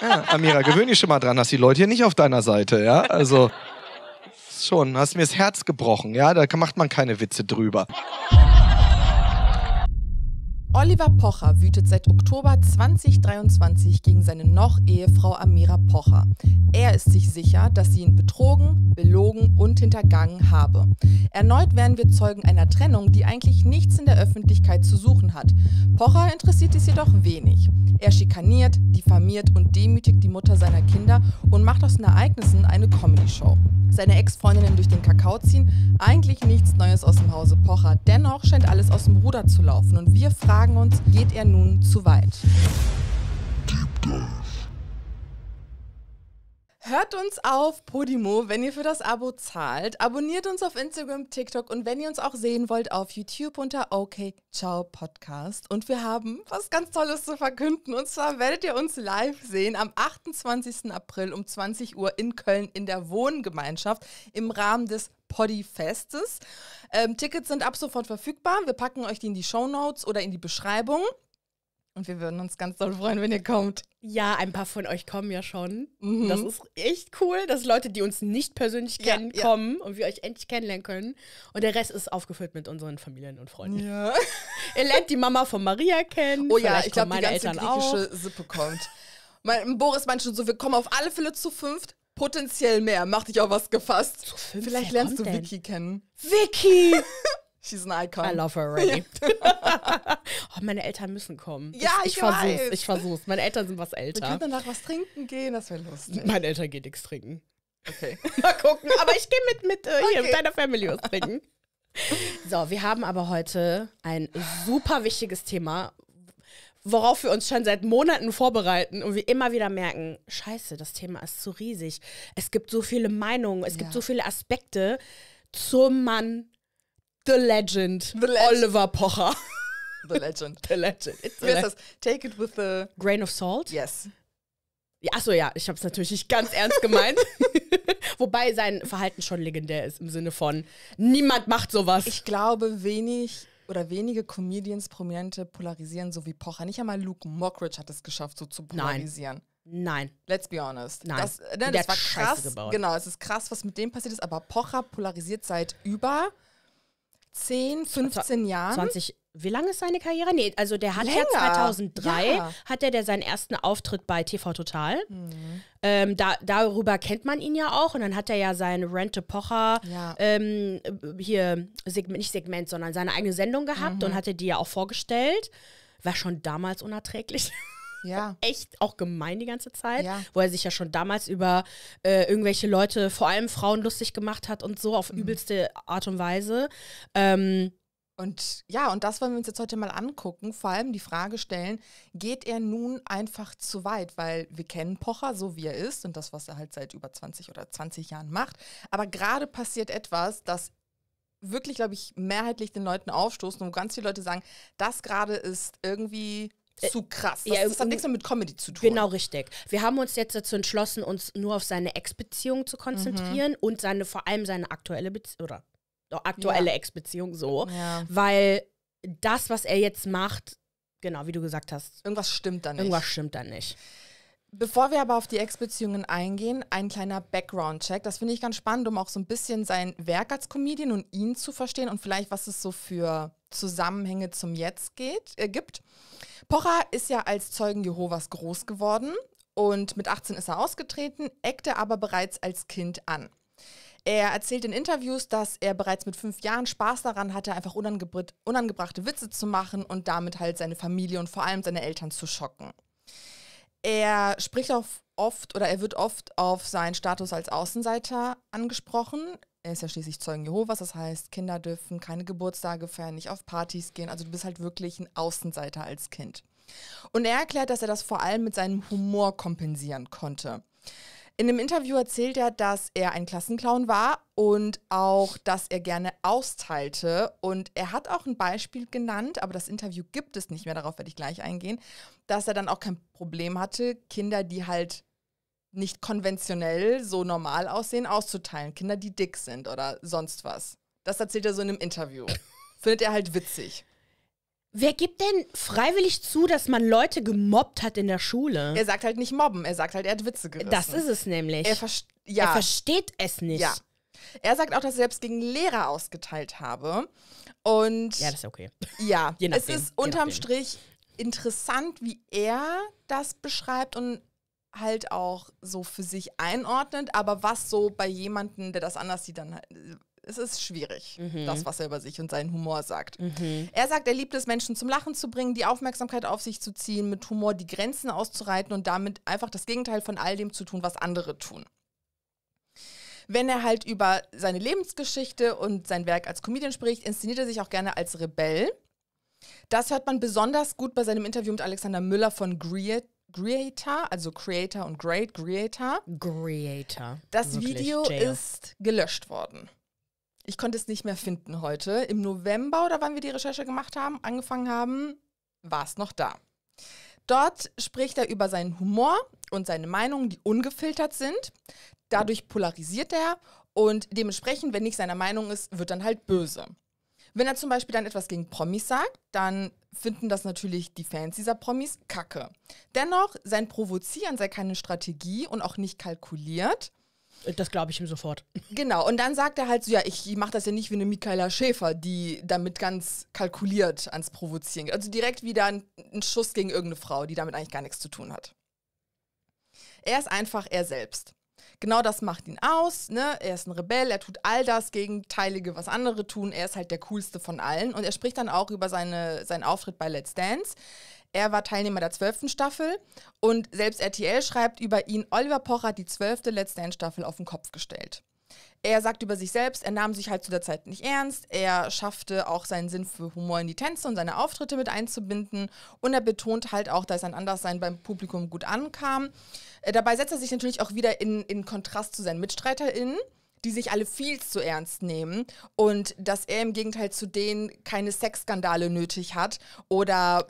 Ja, Amira, gewöhn dich schon mal dran, dass die Leute hier nicht auf deiner Seite, ja? Also schon, hast mir das Herz gebrochen, ja? Da macht man keine Witze drüber. Oliver Pocher wütet seit Oktober 2023 gegen seine noch Ehefrau Amira Pocher. Er ist sich sicher, dass sie ihn betrogen, belogen und hintergangen habe. Erneut werden wir Zeugen einer Trennung, die eigentlich nichts in der Öffentlichkeit zu suchen hat. Pocher interessiert es jedoch wenig. Er schikaniert, diffamiert und demütigt die Mutter seiner Kinder und macht aus den Ereignissen eine Comedy-Show. Seine Ex-Freundinnen durch den Kakao ziehen, eigentlich nichts Neues aus dem Hause Pocher. Dennoch scheint alles aus dem Ruder zu laufen und wir fragen, fragen uns, geht er nun zu weit? Hört uns auf Podimo, wenn ihr für das Abo zahlt. Abonniert uns auf Instagram, TikTok und wenn ihr uns auch sehen wollt, auf YouTube unter OK Ciao Podcast. Und wir haben was ganz Tolles zu verkünden. Und zwar werdet ihr uns live sehen am 28. April um 20 Uhr in Köln in der Wohngemeinschaft im Rahmen des Poddy Festes. Ähm, Tickets sind ab sofort verfügbar. Wir packen euch die in die Show Notes oder in die Beschreibung. Und wir würden uns ganz doll freuen, wenn ihr kommt. Ja, ein paar von euch kommen ja schon. Mhm. Das ist echt cool, dass Leute, die uns nicht persönlich kennen, ja, kommen und wir euch endlich kennenlernen können. Und der Rest ist aufgefüllt mit unseren Familien und Freunden. Ja. ihr lernt die Mama von Maria kennen. Oh ja, ich glaube, meine die ganze Eltern griechische auch. Sippe kommt. Mein, Boris meint schon so, wir kommen auf alle Fälle zu fünft. Potenziell mehr. Mach dich auf was gefasst. So Vielleicht lernst du Vicky kennen. Vicky! She's an icon. I love her already. oh, meine Eltern müssen kommen. Ja, ich, ich, ich weiß. versuch's. Ich versuch's. Meine Eltern sind was älter. Wir können danach was trinken gehen, das wäre lustig. Meine Eltern gehen nichts trinken. Okay. Mal gucken. Aber ich gehe mit, mit äh, okay. mit deiner Family was trinken. So, wir haben aber heute ein super wichtiges Thema worauf wir uns schon seit Monaten vorbereiten und wir immer wieder merken, scheiße, das Thema ist zu riesig. Es gibt so viele Meinungen, es ja. gibt so viele Aspekte zum Mann The Legend, the legend. Oliver Pocher. The Legend. the Legend. It's Wie heißt das? Take it with a grain of salt. Yes. Ja, achso, ja, ich habe es natürlich nicht ganz ernst gemeint. Wobei sein Verhalten schon legendär ist im Sinne von, niemand macht sowas. Ich glaube, wenig oder wenige Comedians prominente polarisieren, so wie Pocher. Nicht einmal Luke Mockridge hat es geschafft, so zu polarisieren. Nein. Nein. Let's be honest. Nein. Das, ne, das war krass. Genau, es ist krass, was mit dem passiert ist. Aber Pocher polarisiert seit über 10, 15 Jahren. 20, wie lange ist seine Karriere? Nee, also der hat Länger. ja 2003 ja. hat er seinen ersten Auftritt bei TV Total. Mhm. Ähm, da, darüber kennt man ihn ja auch und dann hat er ja sein Rente Pocher ja. ähm, hier Segment, nicht Segment, sondern seine eigene Sendung gehabt mhm. und hatte die ja auch vorgestellt. War schon damals unerträglich. Ja. Echt auch gemein die ganze Zeit, ja. wo er sich ja schon damals über äh, irgendwelche Leute, vor allem Frauen, lustig gemacht hat und so auf mhm. übelste Art und Weise. Ähm, und ja, und das wollen wir uns jetzt heute mal angucken. Vor allem die Frage stellen, geht er nun einfach zu weit? Weil wir kennen Pocher so, wie er ist und das, was er halt seit über 20 oder 20 Jahren macht. Aber gerade passiert etwas, das wirklich, glaube ich, mehrheitlich den Leuten aufstoßen, wo ganz viele Leute sagen, das gerade ist irgendwie äh, zu krass. Das, ja, das hat nichts mehr mit Comedy zu tun. Genau, richtig. Wir haben uns jetzt dazu entschlossen, uns nur auf seine Ex-Beziehung zu konzentrieren mhm. und seine, vor allem seine aktuelle Beziehung, oder aktuelle ja. Ex-Beziehung so. Ja. Weil das, was er jetzt macht, genau, wie du gesagt hast. Irgendwas stimmt da nicht. Irgendwas stimmt da nicht. Bevor wir aber auf die Ex-Beziehungen eingehen, ein kleiner Background-Check. Das finde ich ganz spannend, um auch so ein bisschen sein Werk als Comedian und ihn zu verstehen und vielleicht, was es so für Zusammenhänge zum Jetzt geht, äh, gibt. Pocher ist ja als Zeugen Jehovas groß geworden und mit 18 ist er ausgetreten, eckte aber bereits als Kind an. Er erzählt in Interviews, dass er bereits mit fünf Jahren Spaß daran hatte, einfach unangebr unangebrachte Witze zu machen und damit halt seine Familie und vor allem seine Eltern zu schocken. Er spricht auch oft oder er wird oft auf seinen Status als Außenseiter angesprochen. Er ist ja schließlich Zeugen Jehovas, das heißt, Kinder dürfen keine Geburtstage feiern, nicht auf Partys gehen. Also du bist halt wirklich ein Außenseiter als Kind. Und er erklärt, dass er das vor allem mit seinem Humor kompensieren konnte. In einem Interview erzählt er, dass er ein Klassenclown war und auch, dass er gerne austeilte. Und er hat auch ein Beispiel genannt, aber das Interview gibt es nicht mehr, darauf werde ich gleich eingehen, dass er dann auch kein Problem hatte, Kinder, die halt nicht konventionell so normal aussehen, auszuteilen. Kinder, die dick sind oder sonst was. Das erzählt er so in einem Interview. Findet er halt witzig. Wer gibt denn freiwillig zu, dass man Leute gemobbt hat in der Schule? Er sagt halt nicht mobben, er sagt halt, er hat Witze gerissen. Das ist es nämlich. Er, vers ja. er versteht es nicht. Ja. Er sagt auch, dass er selbst gegen Lehrer ausgeteilt habe. Und ja, das ist okay. Ja, nachdem, es ist unterm Strich interessant, wie er das beschreibt und halt auch so für sich einordnet, aber was so bei jemandem, der das anders sieht, dann es ist schwierig, mhm. das, was er über sich und seinen Humor sagt. Mhm. Er sagt, er liebt es, Menschen zum Lachen zu bringen, die Aufmerksamkeit auf sich zu ziehen, mit Humor die Grenzen auszureiten und damit einfach das Gegenteil von all dem zu tun, was andere tun. Wenn er halt über seine Lebensgeschichte und sein Werk als Comedian spricht, inszeniert er sich auch gerne als Rebell. Das hört man besonders gut bei seinem Interview mit Alexander Müller von Greer Creator, also Creator und Great Creator. Creator. Das Wirklich, Video Jail. ist gelöscht worden ich konnte es nicht mehr finden heute. Im November oder wann wir die Recherche gemacht haben, angefangen haben, war es noch da. Dort spricht er über seinen Humor und seine Meinungen, die ungefiltert sind. Dadurch polarisiert er und dementsprechend, wenn nicht seiner Meinung ist, wird dann halt böse. Wenn er zum Beispiel dann etwas gegen Promis sagt, dann finden das natürlich die Fans dieser Promis kacke. Dennoch, sein Provozieren sei keine Strategie und auch nicht kalkuliert. Das glaube ich ihm sofort. Genau, und dann sagt er halt so, ja, ich mache das ja nicht wie eine Michaela Schäfer, die damit ganz kalkuliert ans Provozieren geht. Also direkt wieder ein, ein Schuss gegen irgendeine Frau, die damit eigentlich gar nichts zu tun hat. Er ist einfach er selbst. Genau das macht ihn aus, ne? Er ist ein Rebell, er tut all das Gegenteilige, was andere tun. Er ist halt der coolste von allen. Und er spricht dann auch über seine, seinen Auftritt bei Let's Dance. Er war Teilnehmer der zwölften Staffel und selbst RTL schreibt über ihn, Oliver Pocher hat die zwölfte letzte Endstaffel auf den Kopf gestellt. Er sagt über sich selbst, er nahm sich halt zu der Zeit nicht ernst, er schaffte auch seinen Sinn für Humor in die Tänze und seine Auftritte mit einzubinden und er betont halt auch, dass sein Anderssein beim Publikum gut ankam. Äh, dabei setzt er sich natürlich auch wieder in, in Kontrast zu seinen MitstreiterInnen die sich alle viel zu ernst nehmen und dass er im Gegenteil zu denen keine Sexskandale nötig hat oder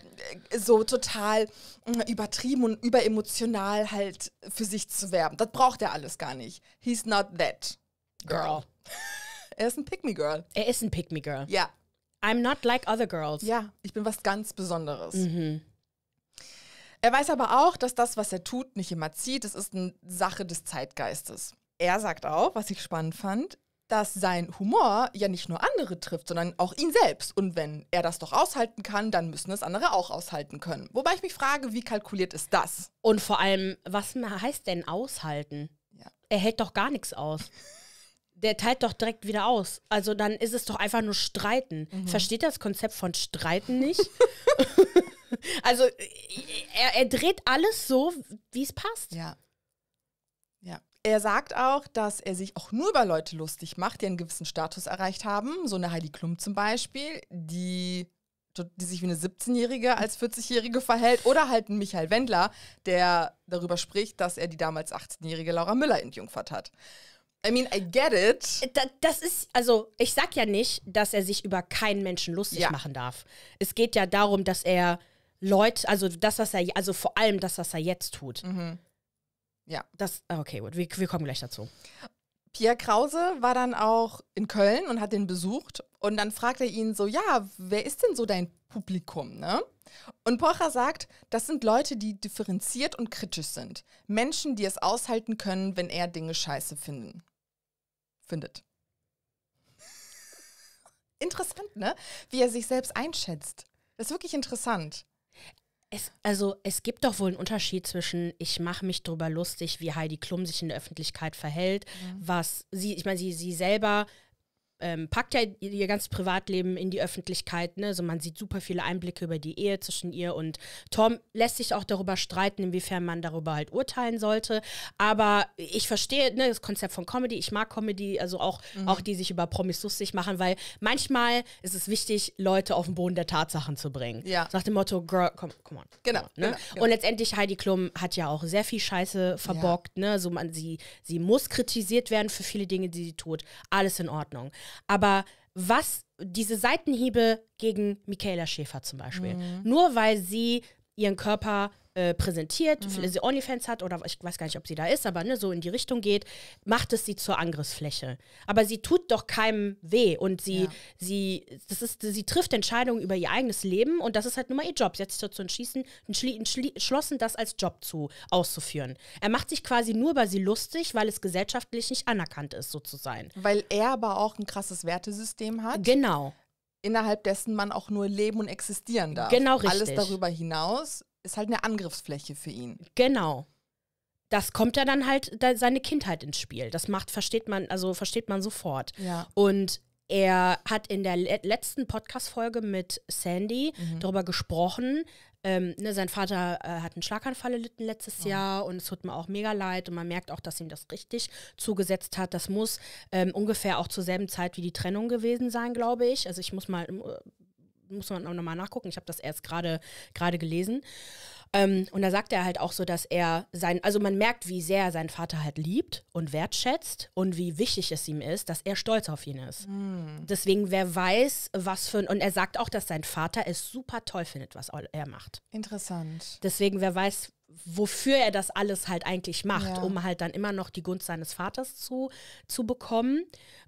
äh, so total äh, übertrieben und überemotional halt für sich zu werben. Das braucht er alles gar nicht. He's not that girl. Genau. er ist ein Pick-me-Girl. Er ist ein Pick-me-Girl. Ja. I'm not like other girls. Ja, ich bin was ganz Besonderes. Mhm. Er weiß aber auch, dass das, was er tut, nicht immer zieht. Es ist eine Sache des Zeitgeistes er sagt auch, was ich spannend fand, dass sein Humor ja nicht nur andere trifft, sondern auch ihn selbst. Und wenn er das doch aushalten kann, dann müssen es andere auch aushalten können. Wobei ich mich frage, wie kalkuliert ist das? Und vor allem, was heißt denn aushalten? Ja. Er hält doch gar nichts aus. Der teilt doch direkt wieder aus. Also dann ist es doch einfach nur Streiten. Mhm. Versteht das Konzept von Streiten nicht? also äh, er, er dreht alles so, wie es passt. Ja. Er sagt auch, dass er sich auch nur über Leute lustig macht, die einen gewissen Status erreicht haben. So eine Heidi Klum zum Beispiel, die, die sich wie eine 17-Jährige als 40-Jährige verhält. Oder halt ein Michael Wendler, der darüber spricht, dass er die damals 18-jährige Laura Müller entjungfert hat. I mean, I get it. Da, das ist, also, ich sag ja nicht, dass er sich über keinen Menschen lustig ja. machen darf. Es geht ja darum, dass er Leute, also das, was er, also vor allem das, was er jetzt tut. Mhm ja. Das, ah, okay, gut, wir, wir kommen gleich dazu. Pierre Krause war dann auch in Köln und hat den besucht. Und dann fragt er ihn so: Ja, wer ist denn so dein Publikum? Ne? Und Pocher sagt: Das sind Leute, die differenziert und kritisch sind. Menschen, die es aushalten können, wenn er Dinge scheiße finden. findet. Interessant, ne? Wie er sich selbst einschätzt. Das ist wirklich interessant. Es, also es gibt doch wohl einen Unterschied zwischen, ich mache mich darüber lustig, wie Heidi Klum sich in der Öffentlichkeit verhält, ja. was sie, ich meine, sie, sie selber ähm, packt ja ihr ganzes Privatleben in die Öffentlichkeit. Ne? Also man sieht super viele Einblicke über die Ehe zwischen ihr und Tom. Lässt sich auch darüber streiten, inwiefern man darüber halt urteilen sollte. Aber ich verstehe ne, das Konzept von Comedy. Ich mag Comedy, also auch, mhm. auch die sich über Promis lustig machen, weil manchmal ist es wichtig, Leute auf den Boden der Tatsachen zu bringen. Ja. Nach dem Motto, Girl, come, come on. Genau, come ne? Genau, genau, Und letztendlich Heidi Klum hat ja auch sehr viel Scheiße verbockt. Ja. Ne? So also man, sie, sie muss kritisiert werden für viele Dinge, die sie tut. Alles in Ordnung. Aber was diese Seitenhiebe gegen Michaela Schäfer zum Beispiel, mhm. nur weil sie ihren Körper äh, präsentiert, mhm. sie OnlyFans hat oder ich weiß gar nicht, ob sie da ist, aber ne, so in die Richtung geht, macht es sie zur Angriffsfläche. Aber sie tut doch keinem weh und sie, ja. sie, das ist, sie trifft Entscheidungen über ihr eigenes Leben und das ist halt nur mal ihr Job. Sie hat sich dazu entschließen, entschlossen, das als Job zu auszuführen. Er macht sich quasi nur über sie lustig, weil es gesellschaftlich nicht anerkannt ist, so zu sein. Weil er aber auch ein krasses Wertesystem hat. Genau innerhalb dessen man auch nur leben und existieren darf. Genau richtig. Alles darüber hinaus ist halt eine Angriffsfläche für ihn. Genau. Das kommt ja dann halt da seine Kindheit ins Spiel. Das macht, versteht man, also versteht man sofort. Ja. Und er hat in der le letzten Podcast-Folge mit Sandy mhm. darüber gesprochen. Ähm, ne, sein Vater äh, hat einen Schlaganfall erlitten letztes oh. Jahr und es tut mir auch mega leid und man merkt auch, dass ihm das richtig zugesetzt hat. Das muss ähm, ungefähr auch zur selben Zeit wie die Trennung gewesen sein, glaube ich. Also ich muss mal äh, muss man auch nochmal nachgucken. Ich habe das erst gerade gelesen. Ähm, und da sagt er halt auch so, dass er sein, also man merkt, wie sehr er seinen Vater halt liebt und wertschätzt und wie wichtig es ihm ist, dass er stolz auf ihn ist. Mhm. Deswegen, wer weiß, was für ein, und er sagt auch, dass sein Vater es super toll findet, was er macht. Interessant. Deswegen, wer weiß, wofür er das alles halt eigentlich macht, ja. um halt dann immer noch die Gunst seines Vaters zu, zu bekommen.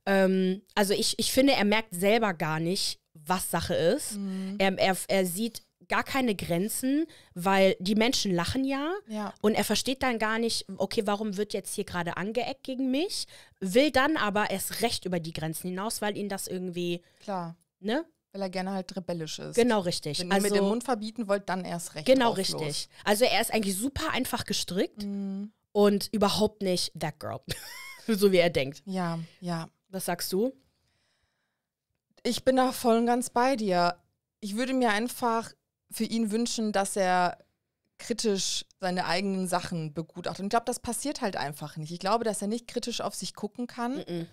Ähm, also ich, ich finde, er merkt selber gar nicht, was Sache ist. Mhm. Er, er, er sieht gar keine Grenzen, weil die Menschen lachen ja, ja, und er versteht dann gar nicht, okay, warum wird jetzt hier gerade angeeckt gegen mich, will dann aber erst recht über die Grenzen hinaus, weil ihn das irgendwie klar, ne? Weil er gerne halt rebellisch ist. Genau richtig. Wenn also, ihr mit dem Mund verbieten wollt, dann erst recht. Genau richtig. Los. Also er ist eigentlich super einfach gestrickt mhm. und überhaupt nicht that girl, so wie er denkt. Ja, ja. Was sagst du? Ich bin da voll und ganz bei dir. Ich würde mir einfach für ihn wünschen, dass er kritisch seine eigenen Sachen begutachtet. Und ich glaube, das passiert halt einfach nicht. Ich glaube, dass er nicht kritisch auf sich gucken kann. Mm-mm.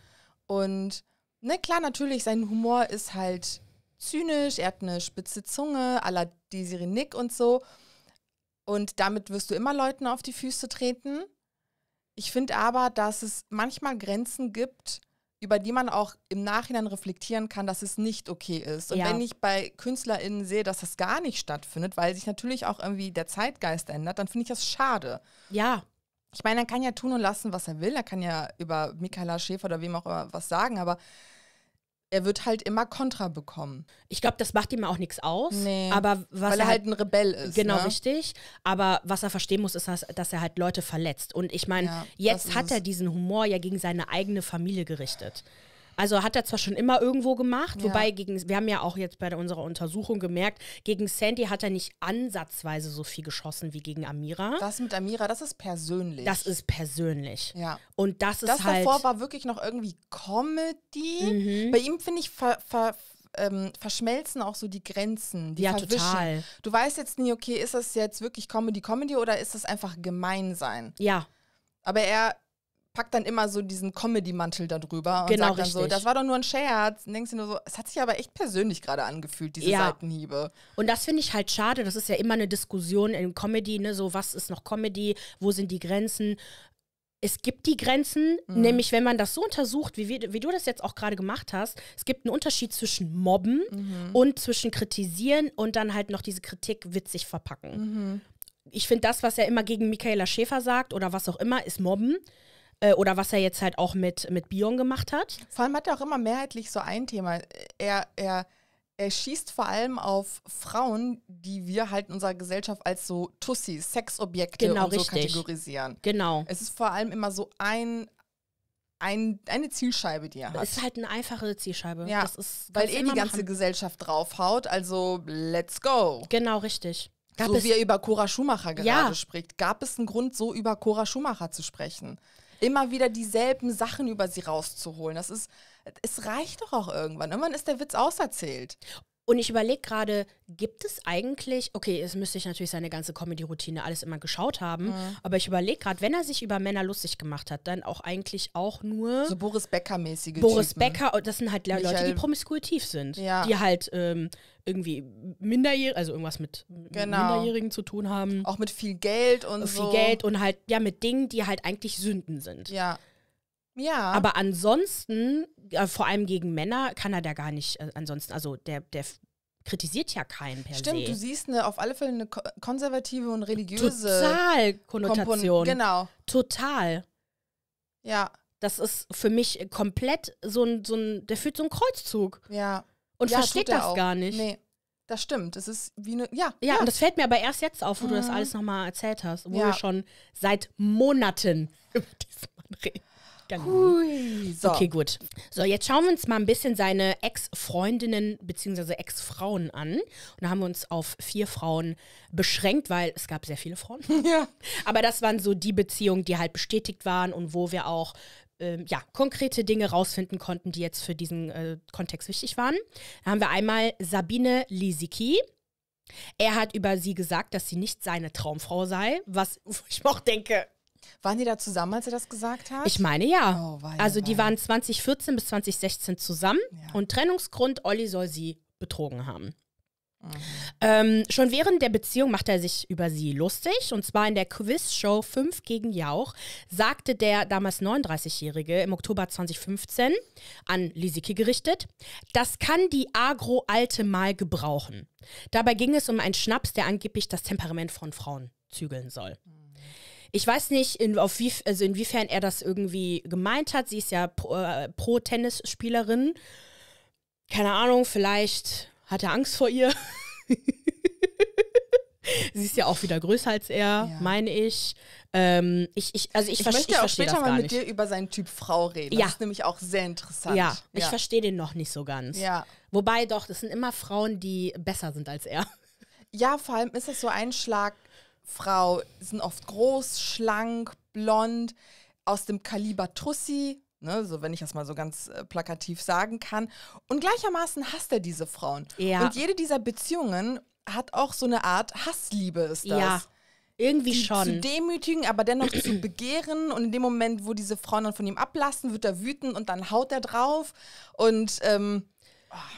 Und ne, klar, natürlich, sein Humor ist halt zynisch, er hat eine spitze Zunge, à la Desiree Nick und so. Und damit wirst du immer Leuten auf die Füße treten. Ich finde aber, dass es manchmal Grenzen gibt, über die man auch im Nachhinein reflektieren kann, dass es nicht okay ist. Und ja. wenn ich bei KünstlerInnen sehe, dass das gar nicht stattfindet, weil sich natürlich auch irgendwie der Zeitgeist ändert, dann finde ich das schade. Ja. Ich meine, er kann ja tun und lassen, was er will. Er kann ja über Michaela Schäfer oder wem auch immer was sagen, aber er wird halt immer Kontra bekommen. Ich glaube, das macht ihm auch nichts aus. Nee, aber was weil er halt ein Rebell ist. Genau, ne? richtig. Aber was er verstehen muss, ist, dass, dass er halt Leute verletzt. Und ich meine, ja, jetzt hat er diesen Humor ja gegen seine eigene Familie gerichtet. Also hat er zwar schon immer irgendwo gemacht, ja. wobei gegen, wir haben ja auch jetzt bei unserer Untersuchung gemerkt, gegen Sandy hat er nicht ansatzweise so viel geschossen wie gegen Amira. Das mit Amira, das ist persönlich. Das ist persönlich. Ja. Und das ist das halt. Das davor war wirklich noch irgendwie Comedy. Mhm. Bei ihm finde ich ver, ver ähm, verschmelzen auch so die Grenzen. Die ja, verwischen. total. Du weißt jetzt nie, okay, ist das jetzt wirklich Comedy-Comedy oder ist das einfach Gemeinsein? Ja. Aber er packt dann immer so diesen Comedy-Mantel darüber und genau, sagt dann richtig. so, das war doch nur ein Scherz. Und denkst du nur so, es hat sich aber echt persönlich gerade angefühlt, diese ja. Seitenhiebe. Und das finde ich halt schade. Das ist ja immer eine Diskussion in Comedy, ne? So, was ist noch Comedy? Wo sind die Grenzen? es gibt die Grenzen, mhm. nämlich wenn man das so untersucht, wie, wie du das jetzt auch gerade gemacht hast, es gibt einen Unterschied zwischen Mobben mhm. und zwischen Kritisieren und dann halt noch diese Kritik witzig verpacken. Mhm. Ich finde das, was er immer gegen Michaela Schäfer sagt oder was auch immer, ist Mobben. Äh, oder was er jetzt halt auch mit, mit Bion gemacht hat. Vor allem hat er auch immer mehrheitlich so ein Thema. Er, er, er schießt vor allem auf Frauen, die wir halt in unserer Gesellschaft als so Tussi, Sexobjekte genau, und so richtig. kategorisieren. Genau. Es ist vor allem immer so ein, ein, eine Zielscheibe, die er hat. Es ist halt eine einfache Zielscheibe. Ja, ist, weil eh die ganze machen. Gesellschaft draufhaut. Also, let's go. Genau, richtig. Gab so wie er über Cora Schumacher gerade ja. spricht. Gab es einen Grund, so über Cora Schumacher zu sprechen? immer wieder dieselben Sachen über sie rauszuholen. Das ist, es reicht doch auch irgendwann. Irgendwann ne? ist der Witz auserzählt. Und ich überlege gerade, gibt es eigentlich, okay, es müsste ich natürlich seine ganze Comedy-Routine alles immer geschaut haben, mhm. aber ich überlege gerade, wenn er sich über Männer lustig gemacht hat, dann auch eigentlich auch nur. So Boris Becker-mäßige Boris Typen. Becker, oh, das sind halt Leute, die promiskuitiv sind. Ja. Die halt ähm, irgendwie minderjährig, also irgendwas mit genau. Minderjährigen zu tun haben. Auch mit viel Geld und viel so. Viel Geld und halt, ja, mit Dingen, die halt eigentlich Sünden sind. Ja. Ja. Aber ansonsten, äh, vor allem gegen Männer, kann er da gar nicht, äh, ansonsten, also der, der kritisiert ja keinen per Stimmt, se. du siehst eine, auf alle Fälle eine konservative und religiöse Total Konnotation. Kompon genau. Total. Ja. Das ist für mich komplett so ein, so ein der führt so einen Kreuzzug. Ja. Und ja, versteht das auch. gar nicht. Nee. Das stimmt. Es ist wie eine. Ja, ja, ja. und das fällt mir aber erst jetzt auf, wo mhm. du das mhm. alles nochmal erzählt hast, wo ja. wir schon seit Monaten über diesen Mann reden. Genau. so. Okay, gut. So, jetzt schauen wir uns mal ein bisschen seine Ex-Freundinnen bzw. Ex-Frauen an. Und da haben wir uns auf vier Frauen beschränkt, weil es gab sehr viele Frauen. Ja. Aber das waren so die Beziehungen, die halt bestätigt waren und wo wir auch ähm, ja, konkrete Dinge rausfinden konnten, die jetzt für diesen äh, Kontext wichtig waren. Da haben wir einmal Sabine Lisicki. Er hat über sie gesagt, dass sie nicht seine Traumfrau sei, was ich auch denke, waren die da zusammen, als er das gesagt hat? Ich meine ja. Oh, weia, also die weia. waren 2014 bis 2016 zusammen ja. und Trennungsgrund, Olli soll sie betrogen haben. Mhm. Ähm, schon während der Beziehung macht er sich über sie lustig. Und zwar in der Quizshow 5 gegen Jauch sagte der damals 39-Jährige im Oktober 2015 an Lisicki gerichtet, das kann die Agro-Alte mal gebrauchen. Dabei ging es um einen Schnaps, der angeblich das Temperament von Frauen zügeln soll. Mhm. Ich weiß nicht, in, auf wie, also inwiefern er das irgendwie gemeint hat. Sie ist ja äh, Pro-Tennisspielerin. Äh, Keine Ahnung, vielleicht hat er Angst vor ihr. Sie ist ja auch wieder größer als er, ja. meine ich. Ähm, ich, ich. Also ich, ich möchte ich auch später mal mit dir über seinen Typ Frau reden. Ja. Das ist nämlich auch sehr interessant. Ja, ja. ich verstehe den noch nicht so ganz. Ja. Wobei doch, das sind immer Frauen, die besser sind als er. Ja, vor allem ist das so ein Schlag Frau sind oft groß, schlank, blond, aus dem Kaliber Tussi, ne, so wenn ich das mal so ganz äh, plakativ sagen kann. Und gleichermaßen hasst er diese Frauen. Ja. Und jede dieser Beziehungen hat auch so eine Art Hassliebe, ist das. Ja. Irgendwie die, schon. Zu demütigen, aber dennoch zu begehren. Und in dem Moment, wo diese Frauen dann von ihm ablassen, wird er wütend und dann haut er drauf. Und ähm,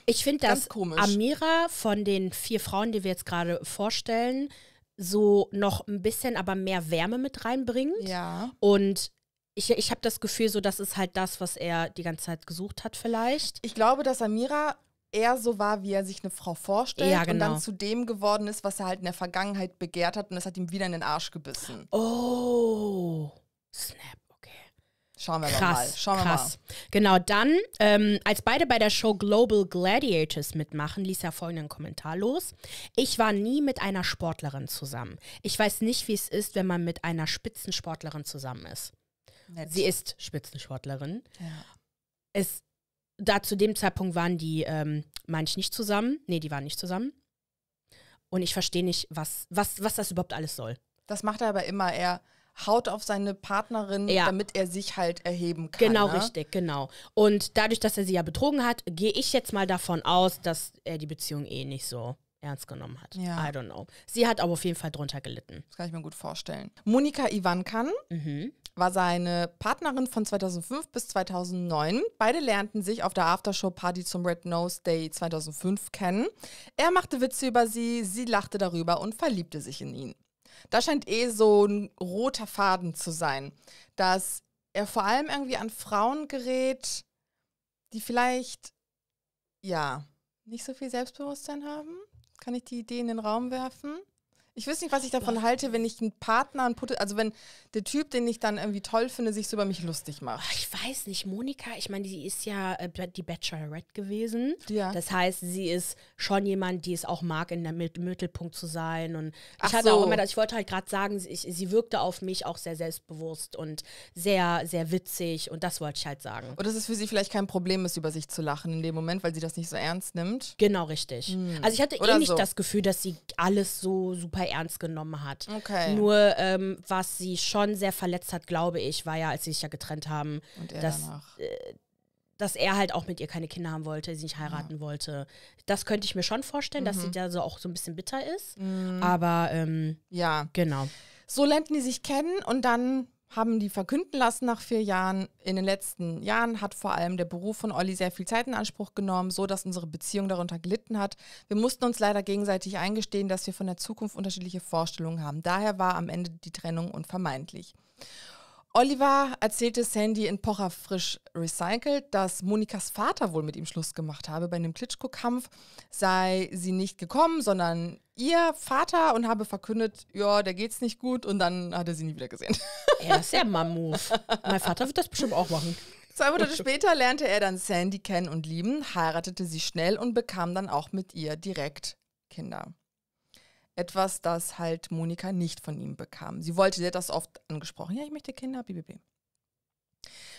ich finde, das komisch. Amira von den vier Frauen, die wir jetzt gerade vorstellen, so noch ein bisschen, aber mehr Wärme mit reinbringt. Ja. Und ich, ich habe das Gefühl, so das ist halt das, was er die ganze Zeit gesucht hat, vielleicht. Ich glaube, dass Amira eher so war, wie er sich eine Frau vorstellt ja, genau. und dann genau. zu dem geworden ist, was er halt in der Vergangenheit begehrt hat und das hat ihm wieder in den Arsch gebissen. Oh, snap. Schauen wir krass, mal. Schauen wir krass. Mal. Genau, dann, ähm, als beide bei der Show Global Gladiators mitmachen, ließ er folgenden Kommentar los. Ich war nie mit einer Sportlerin zusammen. Ich weiß nicht, wie es ist, wenn man mit einer Spitzensportlerin zusammen ist. Nett. Sie ist Spitzensportlerin. Ja. Es, da zu dem Zeitpunkt waren die, ähm, meine ich, nicht zusammen. Nee, die waren nicht zusammen. Und ich verstehe nicht, was, was, was das überhaupt alles soll. Das macht er aber immer. Er haut auf seine Partnerin, ja. damit er sich halt erheben kann. Genau, ne? richtig, genau. Und dadurch, dass er sie ja betrogen hat, gehe ich jetzt mal davon aus, dass er die Beziehung eh nicht so ernst genommen hat. Ja. I don't know. Sie hat aber auf jeden Fall drunter gelitten. Das kann ich mir gut vorstellen. Monika Ivankan mhm. war seine Partnerin von 2005 bis 2009. Beide lernten sich auf der Aftershow-Party zum Red Nose Day 2005 kennen. Er machte Witze über sie, sie lachte darüber und verliebte sich in ihn da scheint eh so ein roter Faden zu sein, dass er vor allem irgendwie an Frauen gerät, die vielleicht, ja, nicht so viel Selbstbewusstsein haben. Kann ich die Idee in den Raum werfen? Ich weiß nicht, was ich davon halte, wenn ich einen Partner, einen also wenn der Typ, den ich dann irgendwie toll finde, sich so über mich lustig macht. ich weiß nicht, Monika, ich meine, die ist ja äh, die Bachelorette gewesen. Ja. Das heißt, sie ist schon jemand, die es auch mag, in der Mit Mittelpunkt zu sein. Und Ach ich hatte so. auch immer ich wollte halt gerade sagen, ich, sie wirkte auf mich auch sehr selbstbewusst und sehr, sehr witzig. Und das wollte ich halt sagen. Und dass es für sie vielleicht kein Problem ist, über sich zu lachen in dem Moment, weil sie das nicht so ernst nimmt. Genau, richtig. Hm. Also ich hatte eh Oder eh nicht so. das Gefühl, dass sie alles so super super ernst genommen hat. Okay. Nur ähm, was sie schon sehr verletzt hat, glaube ich, war ja, als sie sich ja getrennt haben, dass, äh, dass er halt auch mit ihr keine Kinder haben wollte, sie nicht heiraten ja. wollte. Das könnte ich mir schon vorstellen, mhm. dass sie mhm. da so auch so ein bisschen bitter ist. Mhm. Aber ähm, ja, genau. So lernten die sich kennen und dann haben die verkünden lassen nach vier Jahren. In den letzten Jahren hat vor allem der Beruf von Olli sehr viel Zeit in Anspruch genommen, so dass unsere Beziehung darunter gelitten hat. Wir mussten uns leider gegenseitig eingestehen, dass wir von der Zukunft unterschiedliche Vorstellungen haben. Daher war am Ende die Trennung unvermeidlich. Oliver erzählte Sandy in Pocher frisch recycelt, dass Monikas Vater wohl mit ihm Schluss gemacht habe bei einem Klitschko-Kampf, sei sie nicht gekommen, sondern ihr Vater und habe verkündet, ja, der geht's nicht gut und dann hat er sie nie wieder gesehen. Er ist ja Mammut. mein Vater wird das bestimmt auch machen. Zwei Monate später lernte er dann Sandy kennen und lieben, heiratete sie schnell und bekam dann auch mit ihr direkt Kinder. Etwas, das halt Monika nicht von ihm bekam. Sie wollte, sie hat das oft angesprochen. Ja, ich möchte Kinder, BBB.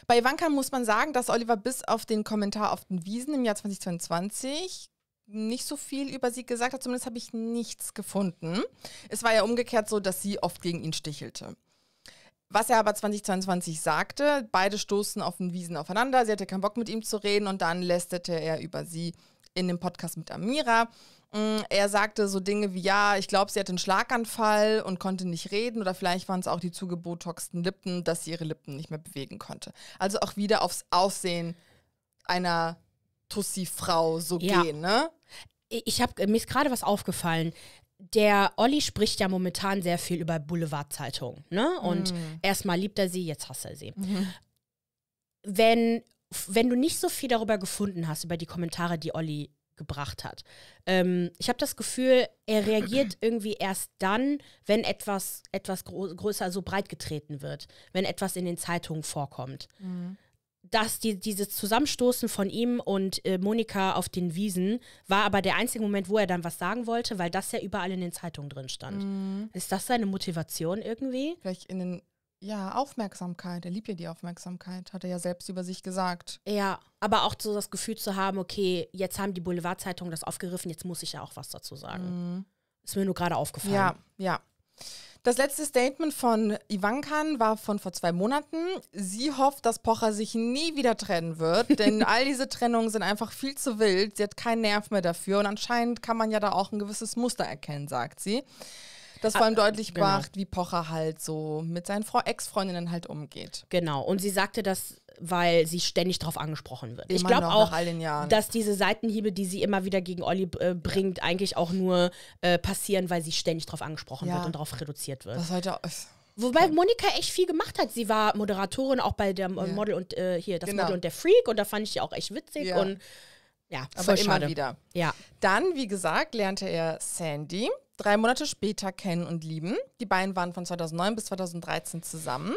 Bei Ivanka muss man sagen, dass Oliver bis auf den Kommentar auf den Wiesen im Jahr 2022 nicht so viel über sie gesagt hat. Zumindest habe ich nichts gefunden. Es war ja umgekehrt so, dass sie oft gegen ihn stichelte. Was er aber 2022 sagte, beide stoßen auf den Wiesen aufeinander. Sie hatte keinen Bock mit ihm zu reden und dann lästerte er über sie in dem Podcast mit Amira. Mm, er sagte so Dinge wie, ja, ich glaube, sie hatte einen Schlaganfall und konnte nicht reden oder vielleicht waren es auch die zugebotoxten Lippen, dass sie ihre Lippen nicht mehr bewegen konnte. Also auch wieder aufs Aussehen einer Tussi-Frau so ja. gehen, ne? Ich habe mir ist gerade was aufgefallen. Der Olli spricht ja momentan sehr viel über Boulevardzeitungen, ne? Und mhm. erstmal liebt er sie, jetzt hasst er sie. Mhm. Wenn wenn du nicht so viel darüber gefunden hast, über die Kommentare, die Olli gebracht hat. Ähm, ich habe das Gefühl, er reagiert irgendwie erst dann, wenn etwas, etwas größer, so breit getreten wird, wenn etwas in den Zeitungen vorkommt. Mhm. Das, die, dieses Zusammenstoßen von ihm und äh, Monika auf den Wiesen war aber der einzige Moment, wo er dann was sagen wollte, weil das ja überall in den Zeitungen drin stand. Mhm. Ist das seine Motivation irgendwie? Vielleicht in den ja, Aufmerksamkeit. Er liebt ja die Aufmerksamkeit, hat er ja selbst über sich gesagt. Ja, aber auch so das Gefühl zu haben, okay, jetzt haben die Boulevardzeitungen das aufgeriffen, jetzt muss ich ja auch was dazu sagen. Mhm. Ist mir nur gerade aufgefallen. Ja, ja. Das letzte Statement von Ivankan war von vor zwei Monaten. Sie hofft, dass Pocher sich nie wieder trennen wird, denn all diese Trennungen sind einfach viel zu wild. Sie hat keinen Nerv mehr dafür und anscheinend kann man ja da auch ein gewisses Muster erkennen, sagt sie das ah, vor allem deutlich genau. macht, wie Pocher halt so mit seinen Ex-Freundinnen halt umgeht. Genau. Und sie sagte das, weil sie ständig darauf angesprochen wird. Immer ich glaube auch, dass diese Seitenhiebe, die sie immer wieder gegen Olli äh, bringt, eigentlich auch nur äh, passieren, weil sie ständig darauf angesprochen ja. wird und darauf reduziert wird. Das heute Wobei Monika echt viel gemacht hat. Sie war Moderatorin auch bei der ja. Model und äh, hier das genau. Model und der Freak und da fand ich sie auch echt witzig ja. und ja, aber immer schade. wieder. Ja. Dann, wie gesagt, lernte er Sandy, drei Monate später kennen und lieben. Die beiden waren von 2009 bis 2013 zusammen.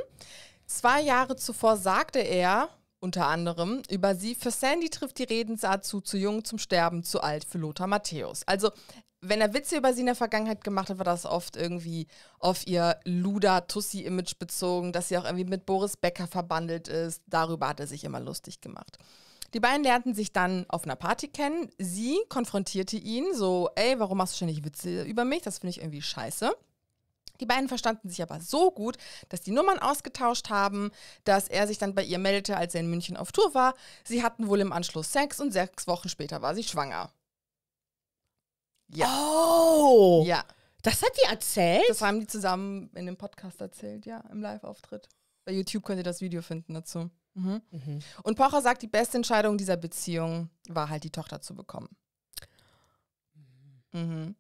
Zwei Jahre zuvor sagte er, unter anderem über sie. Für Sandy trifft die Redensart zu, zu jung zum Sterben, zu alt für Lothar Matthäus. Also, wenn er Witze über sie in der Vergangenheit gemacht hat, war das oft irgendwie auf ihr Luda-Tussi-Image bezogen, dass sie auch irgendwie mit Boris Becker verbandelt ist. Darüber hat er sich immer lustig gemacht. Die beiden lernten sich dann auf einer Party kennen. Sie konfrontierte ihn so, ey, warum machst du ständig Witze über mich? Das finde ich irgendwie scheiße. Die beiden verstanden sich aber so gut, dass die Nummern ausgetauscht haben, dass er sich dann bei ihr meldete, als er in München auf Tour war. Sie hatten wohl im Anschluss Sex und sechs Wochen später war sie schwanger. Ja. Oh! Ja. Das hat die erzählt? Das haben die zusammen in dem Podcast erzählt, ja, im Live-Auftritt. Bei YouTube könnt ihr das Video finden dazu. Mhm. Mhm. Und Pocher sagt, die beste Entscheidung dieser Beziehung war halt, die Tochter zu bekommen. Mhm. mhm.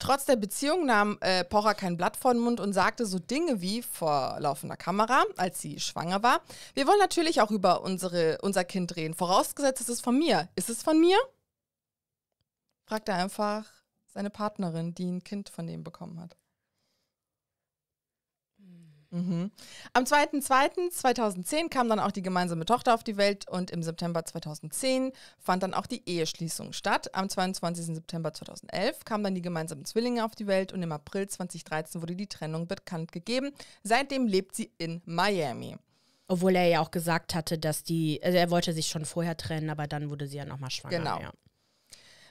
Trotz der Beziehung nahm äh, Pocher kein Blatt vor den Mund und sagte so Dinge wie vor laufender Kamera, als sie schwanger war. Wir wollen natürlich auch über unsere, unser Kind reden. Vorausgesetzt, ist es ist von mir. Ist es von mir? Fragt er einfach seine Partnerin, die ein Kind von ihm bekommen hat. Mhm. Am 2.2.2010 kam dann auch die gemeinsame Tochter auf die Welt und im September 2010 fand dann auch die Eheschließung statt. Am 22. September 2011 kamen dann die gemeinsamen Zwillinge auf die Welt und im April 2013 wurde die Trennung bekannt gegeben. Seitdem lebt sie in Miami. Obwohl er ja auch gesagt hatte, dass die, also er wollte sich schon vorher trennen, aber dann wurde sie ja nochmal schwanger. Genau. Ja.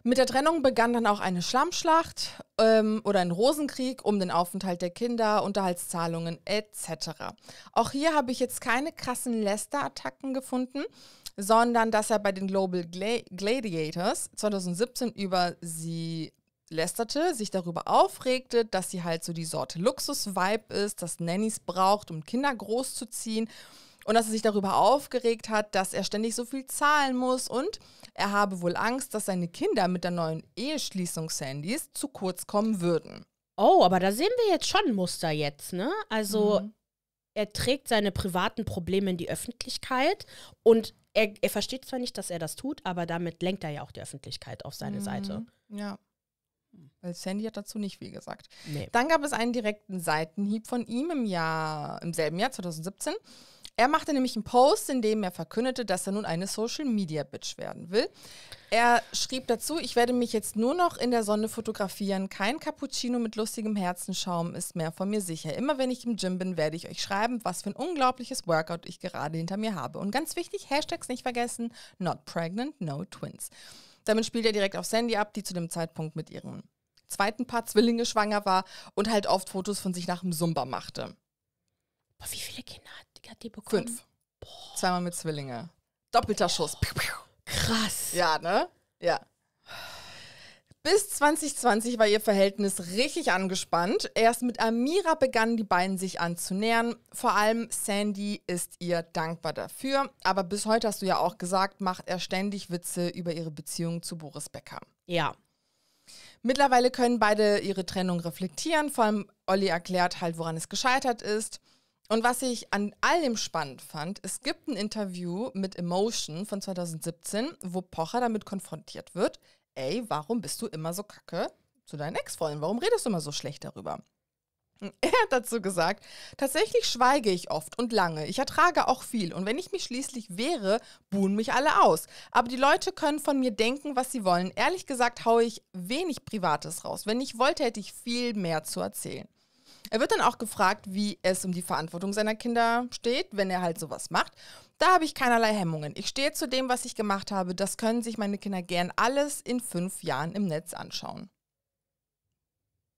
Mit der Trennung begann dann auch eine Schlammschlacht ähm, oder ein Rosenkrieg um den Aufenthalt der Kinder, Unterhaltszahlungen etc. Auch hier habe ich jetzt keine krassen Lester-Attacken gefunden, sondern dass er bei den Global Gla Gladiators 2017 über sie lästerte, sich darüber aufregte, dass sie halt so die Sorte Luxus-Vibe ist, dass Nannies braucht, um Kinder großzuziehen und dass er sich darüber aufgeregt hat, dass er ständig so viel zahlen muss und er habe wohl Angst, dass seine Kinder mit der neuen Eheschließung Sandys zu kurz kommen würden. Oh, aber da sehen wir jetzt schon ein Muster jetzt, ne? Also mhm. er trägt seine privaten Probleme in die Öffentlichkeit und er, er, versteht zwar nicht, dass er das tut, aber damit lenkt er ja auch die Öffentlichkeit auf seine mhm. Seite. Ja. Weil Sandy hat dazu nicht viel gesagt. Nee. Dann gab es einen direkten Seitenhieb von ihm im Jahr, im selben Jahr 2017. Er machte nämlich einen Post, in dem er verkündete, dass er nun eine Social Media Bitch werden will. Er schrieb dazu: Ich werde mich jetzt nur noch in der Sonne fotografieren. Kein Cappuccino mit lustigem Herzenschaum ist mehr von mir sicher. Immer wenn ich im Gym bin, werde ich euch schreiben, was für ein unglaubliches Workout ich gerade hinter mir habe. Und ganz wichtig: Hashtags nicht vergessen: Not pregnant, no twins. Damit spielt er direkt auf Sandy ab, die zu dem Zeitpunkt mit ihrem zweiten Paar Zwillinge schwanger war und halt oft Fotos von sich nach dem Sumba machte. Boah, wie viele Kinder hat Dick hat die bekommen? Fünf. Boah. Zweimal mit Zwillinge. Doppelter Schuss. Krass. Ja, ne? Ja. Bis 2020 war ihr Verhältnis richtig angespannt. Erst mit Amira begannen die beiden sich anzunähern. Vor allem Sandy ist ihr dankbar dafür. Aber bis heute hast du ja auch gesagt, macht er ständig Witze über ihre Beziehung zu Boris Becker. Ja. Mittlerweile können beide ihre Trennung reflektieren. Vor allem Olli erklärt halt, woran es gescheitert ist. Und was ich an allem spannend fand, es gibt ein Interview mit Emotion von 2017, wo Pocher damit konfrontiert wird, ey, warum bist du immer so kacke zu deinen Ex-Freunden? Warum redest du immer so schlecht darüber? Er hat dazu gesagt, tatsächlich schweige ich oft und lange. Ich ertrage auch viel. Und wenn ich mich schließlich wehre, buhen mich alle aus. Aber die Leute können von mir denken, was sie wollen. Ehrlich gesagt haue ich wenig Privates raus. Wenn ich wollte, hätte ich viel mehr zu erzählen. Er wird dann auch gefragt, wie es um die Verantwortung seiner Kinder steht, wenn er halt sowas macht. Da habe ich keinerlei Hemmungen. Ich stehe zu dem, was ich gemacht habe. Das können sich meine Kinder gern alles in fünf Jahren im Netz anschauen.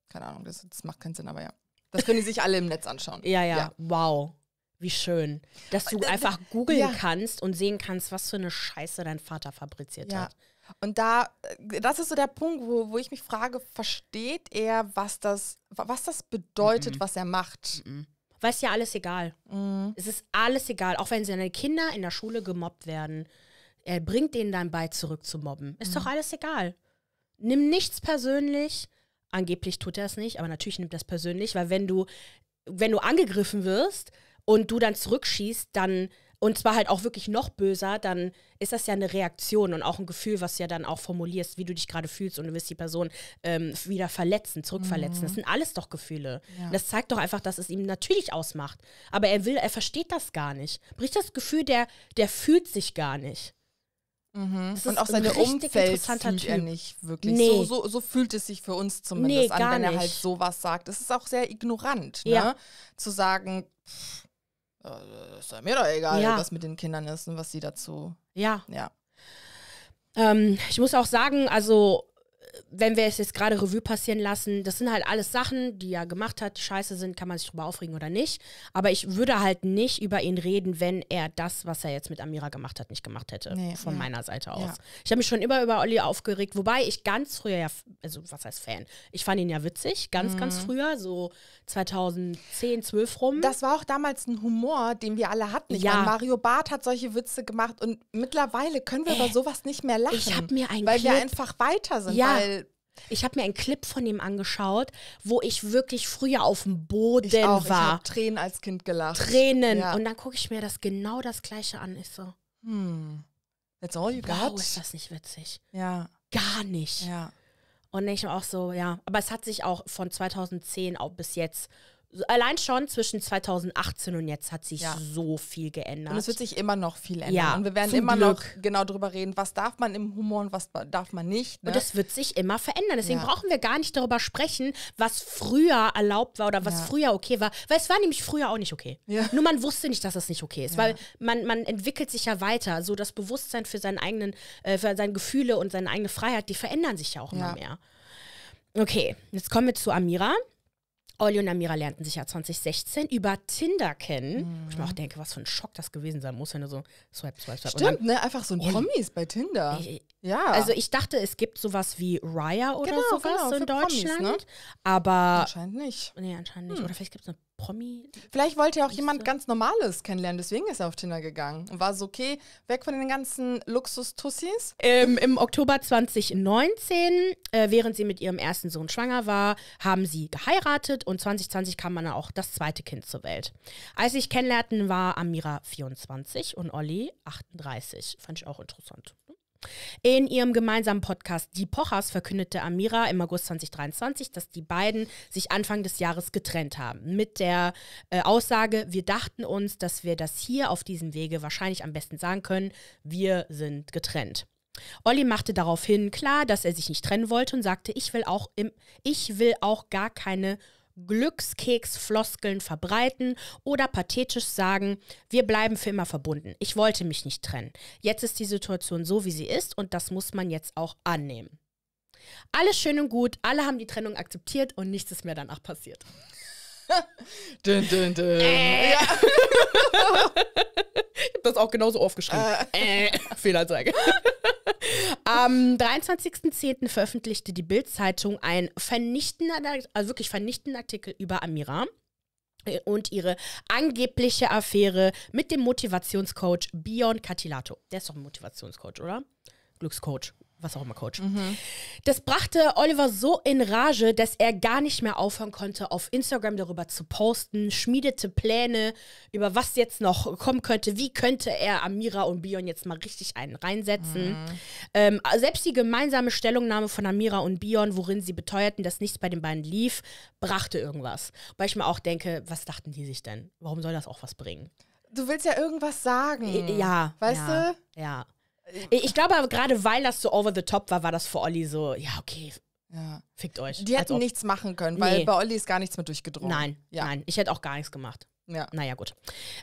Keine Ahnung, das, das macht keinen Sinn, aber ja. Das können die sich alle im Netz anschauen. Ja, ja, ja. wow. Wie schön, dass du äh, äh, einfach äh, googeln ja. kannst und sehen kannst, was für eine Scheiße dein Vater fabriziert ja. hat. Und da, äh, das ist so der Punkt, wo, wo ich mich frage, versteht er, was das, was das bedeutet, mhm. was er macht? Mhm. Weil es ja alles egal. Mhm. Es ist alles egal, auch wenn seine Kinder in der Schule gemobbt werden. Er bringt denen dann bei, zurück zu mobben. Ist mhm. doch alles egal. Nimm nichts persönlich. Angeblich tut er es nicht, aber natürlich nimmt er es persönlich, weil wenn du, wenn du angegriffen wirst und du dann zurückschießt, dann und zwar halt auch wirklich noch böser, dann ist das ja eine Reaktion und auch ein Gefühl, was ja dann auch formulierst, wie du dich gerade fühlst und du willst die Person ähm, wieder verletzen, zurückverletzen. Mhm. Das sind alles doch Gefühle. Ja. das zeigt doch einfach, dass es ihm natürlich ausmacht. Aber er will, er versteht das gar nicht. Bricht das Gefühl, der, der fühlt sich gar nicht. Mhm. Und auch seine Umwelt fühlt er nicht wirklich. Nee. So, so, so, fühlt es sich für uns zumindest nee, an, wenn er halt sowas sagt. Es ist auch sehr ignorant, ja. ne? zu sagen, pff, äh, ist sei mir doch egal, ja. was mit den Kindern ist und was sie dazu. Ja. Ja. Ähm, ich muss auch sagen, also wenn wir es jetzt gerade Revue passieren lassen, das sind halt alles Sachen, die er gemacht hat, die scheiße sind, kann man sich drüber aufregen oder nicht. Aber ich würde halt nicht über ihn reden, wenn er das, was er jetzt mit Amira gemacht hat, nicht gemacht hätte. Nee, von ja. meiner Seite aus. Ja. Ich habe mich schon immer über Olli aufgeregt, wobei ich ganz früher ja, also was heißt Fan? Ich fand ihn ja witzig, ganz, mhm. ganz früher, so 2010, 12 rum. Das war auch damals ein Humor, den wir alle hatten. Ich ja. Meine, Mario Barth hat solche Witze gemacht und mittlerweile können wir äh, über sowas nicht mehr lachen. Ich habe mir einen Weil Clip wir einfach weiter sind. Ja, weil ich habe mir einen Clip von ihm angeschaut, wo ich wirklich früher auf dem Boden ich auch. war. Ich habe Tränen als Kind gelacht. Tränen. Ja. Und dann gucke ich mir das genau das gleiche an. Ist so. Hm. That's all you wow, got. ist das nicht witzig? Ja. Gar nicht. Ja. Und ich auch so, ja. Aber es hat sich auch von 2010 auch bis jetzt allein schon zwischen 2018 und jetzt hat sich ja. so viel geändert. Und es wird sich immer noch viel ändern. Ja, und wir werden immer Glück. noch genau darüber reden, was darf man im Humor und was darf man nicht. Ne? Und es wird sich immer verändern. Deswegen ja. brauchen wir gar nicht darüber sprechen, was früher erlaubt war oder was ja. früher okay war. Weil es war nämlich früher auch nicht okay. Nur man wusste nicht, dass das nicht okay ist. Weil man, man entwickelt sich ja weiter. So das Bewusstsein für, seinen eigenen, äh, für seine Gefühle und seine eigene Freiheit, die verändern sich ja auch immer mehr. Okay, jetzt kommen wir zu Amira. Olli und Amira lernten sich ja 2016 über Tinder kennen. Mhm. Ich mir auch denke, was für ein Schock das gewesen sein muss, wenn du so swipe, swipe, swipe. Stimmt, dann, ne? Einfach so ein Promis bei Tinder. Ich, ja. Also ich dachte, es gibt sowas wie Raya oder genau, sowas genau, so in Deutschland. Promis, ne? Aber. Anscheinend nicht. Nee, anscheinend nicht. Hm. Oder vielleicht gibt es eine Promi. Vielleicht wollte ja auch jemand ganz Normales kennenlernen, deswegen ist er auf Tinder gegangen und war so, okay, weg von den ganzen Luxus-Tussis. Ähm, Im Oktober 2019, äh, während sie mit ihrem ersten Sohn schwanger war, haben sie geheiratet und 2020 kam dann auch das zweite Kind zur Welt. Als sich kennenlernten, war Amira 24 und Olli 38. Fand ich auch interessant. In ihrem gemeinsamen Podcast Die Pochers verkündete Amira im August 2023, dass die beiden sich Anfang des Jahres getrennt haben. Mit der äh, Aussage, wir dachten uns, dass wir das hier auf diesem Wege wahrscheinlich am besten sagen können, wir sind getrennt. Olli machte daraufhin klar, dass er sich nicht trennen wollte und sagte, ich will auch im, ich will auch gar keine Glückskeksfloskeln verbreiten oder pathetisch sagen, wir bleiben für immer verbunden. Ich wollte mich nicht trennen. Jetzt ist die Situation so, wie sie ist und das muss man jetzt auch annehmen. Alles schön und gut, alle haben die Trennung akzeptiert und nichts ist mehr danach passiert. dün, dün, dün. Äh. Ja. ich habe das auch genauso aufgeschrieben. Äh. äh. Fehlanzeige. Am 23.10. veröffentlichte die Bild-Zeitung einen vernichtenden, also wirklich vernichtenden Artikel über Amira äh, und ihre angebliche Affäre mit dem Motivationscoach Bion Catilato. Der ist doch ein Motivationscoach, oder? Glückscoach was auch immer Coach. Mhm. Das brachte Oliver so in Rage, dass er gar nicht mehr aufhören konnte, auf Instagram darüber zu posten, schmiedete Pläne, über was jetzt noch kommen könnte, wie könnte er Amira und Bion jetzt mal richtig einen reinsetzen. Mhm. Ähm, selbst die gemeinsame Stellungnahme von Amira und Bion, worin sie beteuerten, dass nichts bei den beiden lief, brachte irgendwas. Weil ich mir auch denke, was dachten die sich denn? Warum soll das auch was bringen? Du willst ja irgendwas sagen. Ja. Weißt ja, du? Ja. Ich glaube aber gerade, weil das so over the top war, war das für Olli so, ja, okay, ja. Fickt euch. Die hätten nichts machen können, weil nee. bei Olli ist gar nichts mehr durchgedrungen. Nein, ja. nein, ich hätte auch gar nichts gemacht. Ja. Naja, gut.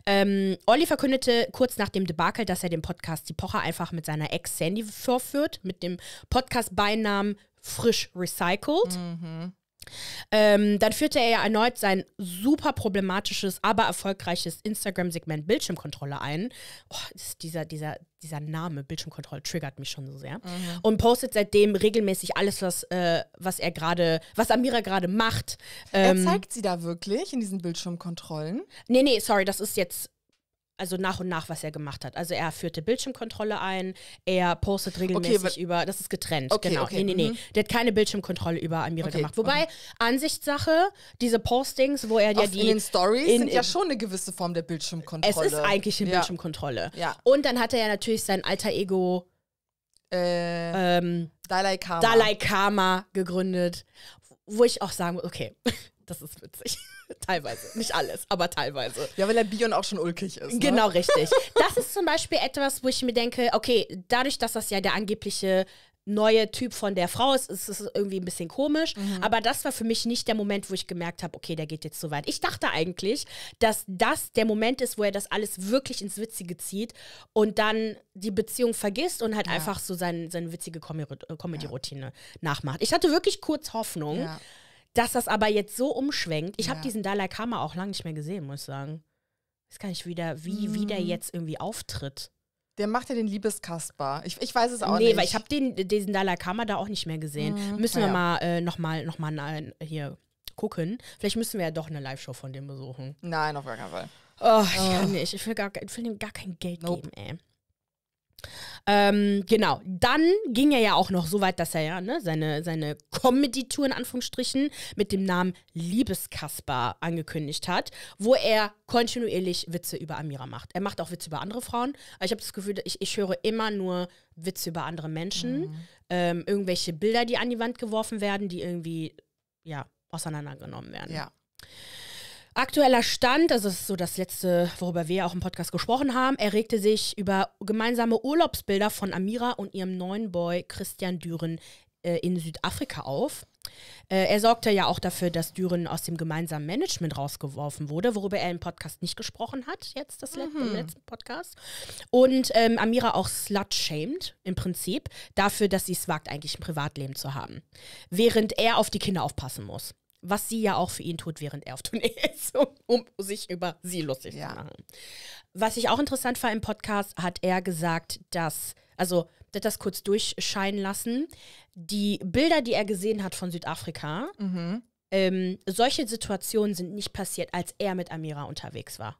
Ähm, Olli verkündete kurz nach dem Debakel, dass er den Podcast Die Pocher einfach mit seiner Ex Sandy vorführt, mit dem Podcast-Beinamen Frisch Recycled. Mhm. Ähm, dann führte er ja erneut sein super problematisches, aber erfolgreiches Instagram-Segment Bildschirmkontrolle ein. Oh, dieser, dieser, dieser Name Bildschirmkontrolle triggert mich schon so sehr. Mhm. Und postet seitdem regelmäßig alles, was, äh, was er gerade, was Amira gerade macht. Ähm, er zeigt sie da wirklich in diesen Bildschirmkontrollen? Nee, nee, sorry, das ist jetzt also nach und nach, was er gemacht hat. Also er führte Bildschirmkontrolle ein, er postet regelmäßig okay, über, das ist getrennt, okay, genau. Okay, nee, nee, nee. Mhm. Der hat keine Bildschirmkontrolle über Amira gemacht. Wobei, Ansichtssache, diese Postings, wo er ja die... In den Stories sind ja schon eine gewisse Form der Bildschirmkontrolle. Es ist eigentlich eine ja. Bildschirmkontrolle. Ja. Und dann hat er ja natürlich sein alter Ego... Äh, ähm, Dalai Karma. Dalai Karma gegründet, wo ich auch sagen muss, okay, das ist witzig. Teilweise. Nicht alles, aber teilweise. Ja, weil der Bion auch schon ulkig ist. Ne? Genau, richtig. Das ist zum Beispiel etwas, wo ich mir denke, okay, dadurch, dass das ja der angebliche neue Typ von der Frau ist, ist es irgendwie ein bisschen komisch. Mhm. Aber das war für mich nicht der Moment, wo ich gemerkt habe, okay, der geht jetzt so weit. Ich dachte eigentlich, dass das der Moment ist, wo er das alles wirklich ins Witzige zieht und dann die Beziehung vergisst und halt ja. einfach so sein, seine witzige äh, Comedy-Routine ja. nachmacht. Ich hatte wirklich kurz Hoffnung. Ja dass das aber jetzt so umschwenkt. Ich ja. habe diesen Dalai Lama auch lange nicht mehr gesehen, muss ich sagen. Ich weiß gar nicht, wie der, wie, der mhm. jetzt irgendwie auftritt. Der macht ja den Liebeskasper. Ich, ich weiß es auch nee, nicht. Nee, weil ich habe den, diesen Dalai Lama da auch nicht mehr gesehen. Mhm. Müssen wir mal äh, nochmal noch mal, hier gucken. Vielleicht müssen wir ja doch eine Live-Show von dem besuchen. Nein, auf gar keinen Fall. Oh, ich oh. kann ah. nicht. Ich will, gar, ich will dem gar kein Geld nope. geben, ey. Ähm, genau, dann ging er ja auch noch so weit, dass er ja ne, seine, seine Comedy-Tour in Anführungsstrichen mit dem Namen Liebeskasper angekündigt hat, wo er kontinuierlich Witze über Amira macht. Er macht auch Witze über andere Frauen. Aber ich habe das Gefühl, ich, ich höre immer nur Witze über andere Menschen, mhm. ähm, irgendwelche Bilder, die an die Wand geworfen werden, die irgendwie, ja, auseinandergenommen werden. Ja. Aktueller Stand, das ist so das letzte, worüber wir auch im Podcast gesprochen haben, erregte sich über gemeinsame Urlaubsbilder von Amira und ihrem neuen Boy Christian Düren äh, in Südafrika auf. Äh, er sorgte ja auch dafür, dass Düren aus dem gemeinsamen Management rausgeworfen wurde, worüber er im Podcast nicht gesprochen hat, jetzt das mhm. im letzten Podcast. Und ähm, Amira auch slut-shamed im Prinzip dafür, dass sie es wagt, eigentlich ein Privatleben zu haben, während er auf die Kinder aufpassen muss was sie ja auch für ihn tut, während er auf Tournee ist, um, um sich über sie lustig ja. zu machen. Was ich auch interessant war im Podcast, hat er gesagt, dass, also hat das kurz durchscheinen lassen, die Bilder, die er gesehen hat von Südafrika, mhm. ähm, solche Situationen sind nicht passiert, als er mit Amira unterwegs war.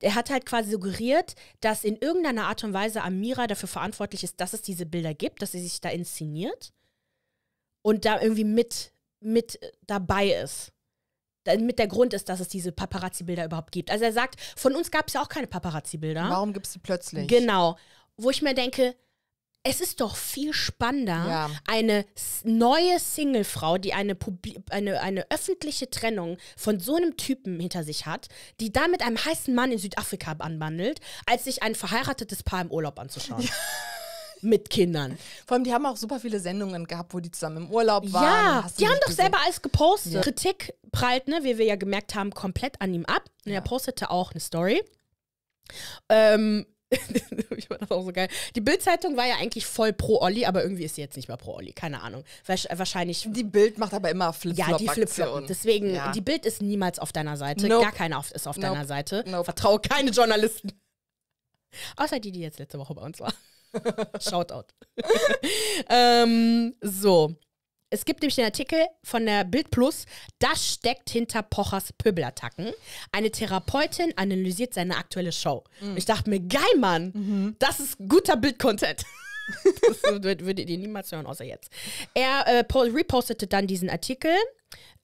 Er hat halt quasi suggeriert, dass in irgendeiner Art und Weise Amira dafür verantwortlich ist, dass es diese Bilder gibt, dass sie sich da inszeniert und da irgendwie mit mit dabei ist. Mit der Grund ist, dass es diese Paparazzi-Bilder überhaupt gibt. Also er sagt, von uns gab es ja auch keine Paparazzi-Bilder. Warum gibt es die plötzlich? Genau. Wo ich mir denke, es ist doch viel spannender, ja. eine neue Single-Frau, die eine, eine, eine öffentliche Trennung von so einem Typen hinter sich hat, die dann mit einem heißen Mann in Südafrika anbandelt, als sich ein verheiratetes Paar im Urlaub anzuschauen. Ja. mit Kindern. Vor allem, die haben auch super viele Sendungen gehabt, wo die zusammen im Urlaub waren. Ja, die haben doch gesehen. selber alles gepostet. Ja. Kritik prallt, ne, wie wir ja gemerkt haben, komplett an ihm ab. Und ja. er postete auch eine Story. Ähm, ich fand das auch so geil. Die Bildzeitung war ja eigentlich voll pro Olli, aber irgendwie ist sie jetzt nicht mehr pro Olli. Keine Ahnung. Wahrscheinlich. Die Bild macht aber immer Flipflop. Ja, die Flipflop. Deswegen, ja. die Bild ist niemals auf deiner Seite. Nope. Gar keiner ist auf nope. deiner Seite. Nope. Vertraue keine Journalisten. Außer die, die jetzt letzte Woche bei uns war. Shoutout. ähm, so. Es gibt nämlich den Artikel von der Bild Plus, das steckt hinter Pochers Pöbelattacken. Eine Therapeutin analysiert seine aktuelle Show. Mhm. Ich dachte mir, geil, Mann, mhm. das ist guter Bild-Content. das würdet ihr niemals hören, außer jetzt. Er äh, repostete dann diesen Artikel.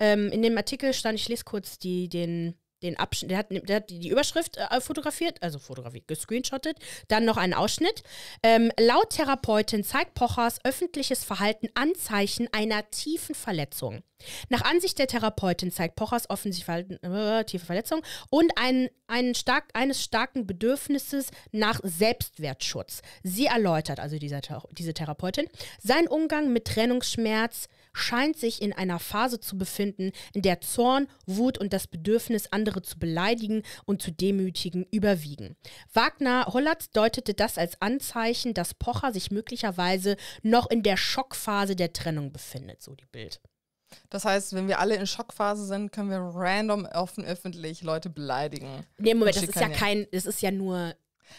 Ähm, in dem Artikel stand, ich lese kurz die, den, den Abschnitt, der hat, der hat die Überschrift äh, fotografiert, also fotografiert, gescreenshottet, dann noch einen Ausschnitt. Ähm, laut Therapeutin zeigt Pochers öffentliches Verhalten Anzeichen einer tiefen Verletzung. Nach Ansicht der Therapeutin zeigt Pochers offensichtlich äh, tiefe Verletzung und ein, einen stark, eines starken Bedürfnisses nach Selbstwertschutz. Sie erläutert, also dieser, diese Therapeutin, sein Umgang mit Trennungsschmerz, scheint sich in einer Phase zu befinden, in der Zorn, Wut und das Bedürfnis, andere zu beleidigen und zu demütigen, überwiegen. Wagner Hollatz deutete das als Anzeichen, dass Pocher sich möglicherweise noch in der Schockphase der Trennung befindet, so die Bild. Das heißt, wenn wir alle in Schockphase sind, können wir random offen öffentlich Leute beleidigen. Nee, Moment, das ist ja kein, das ist ja nur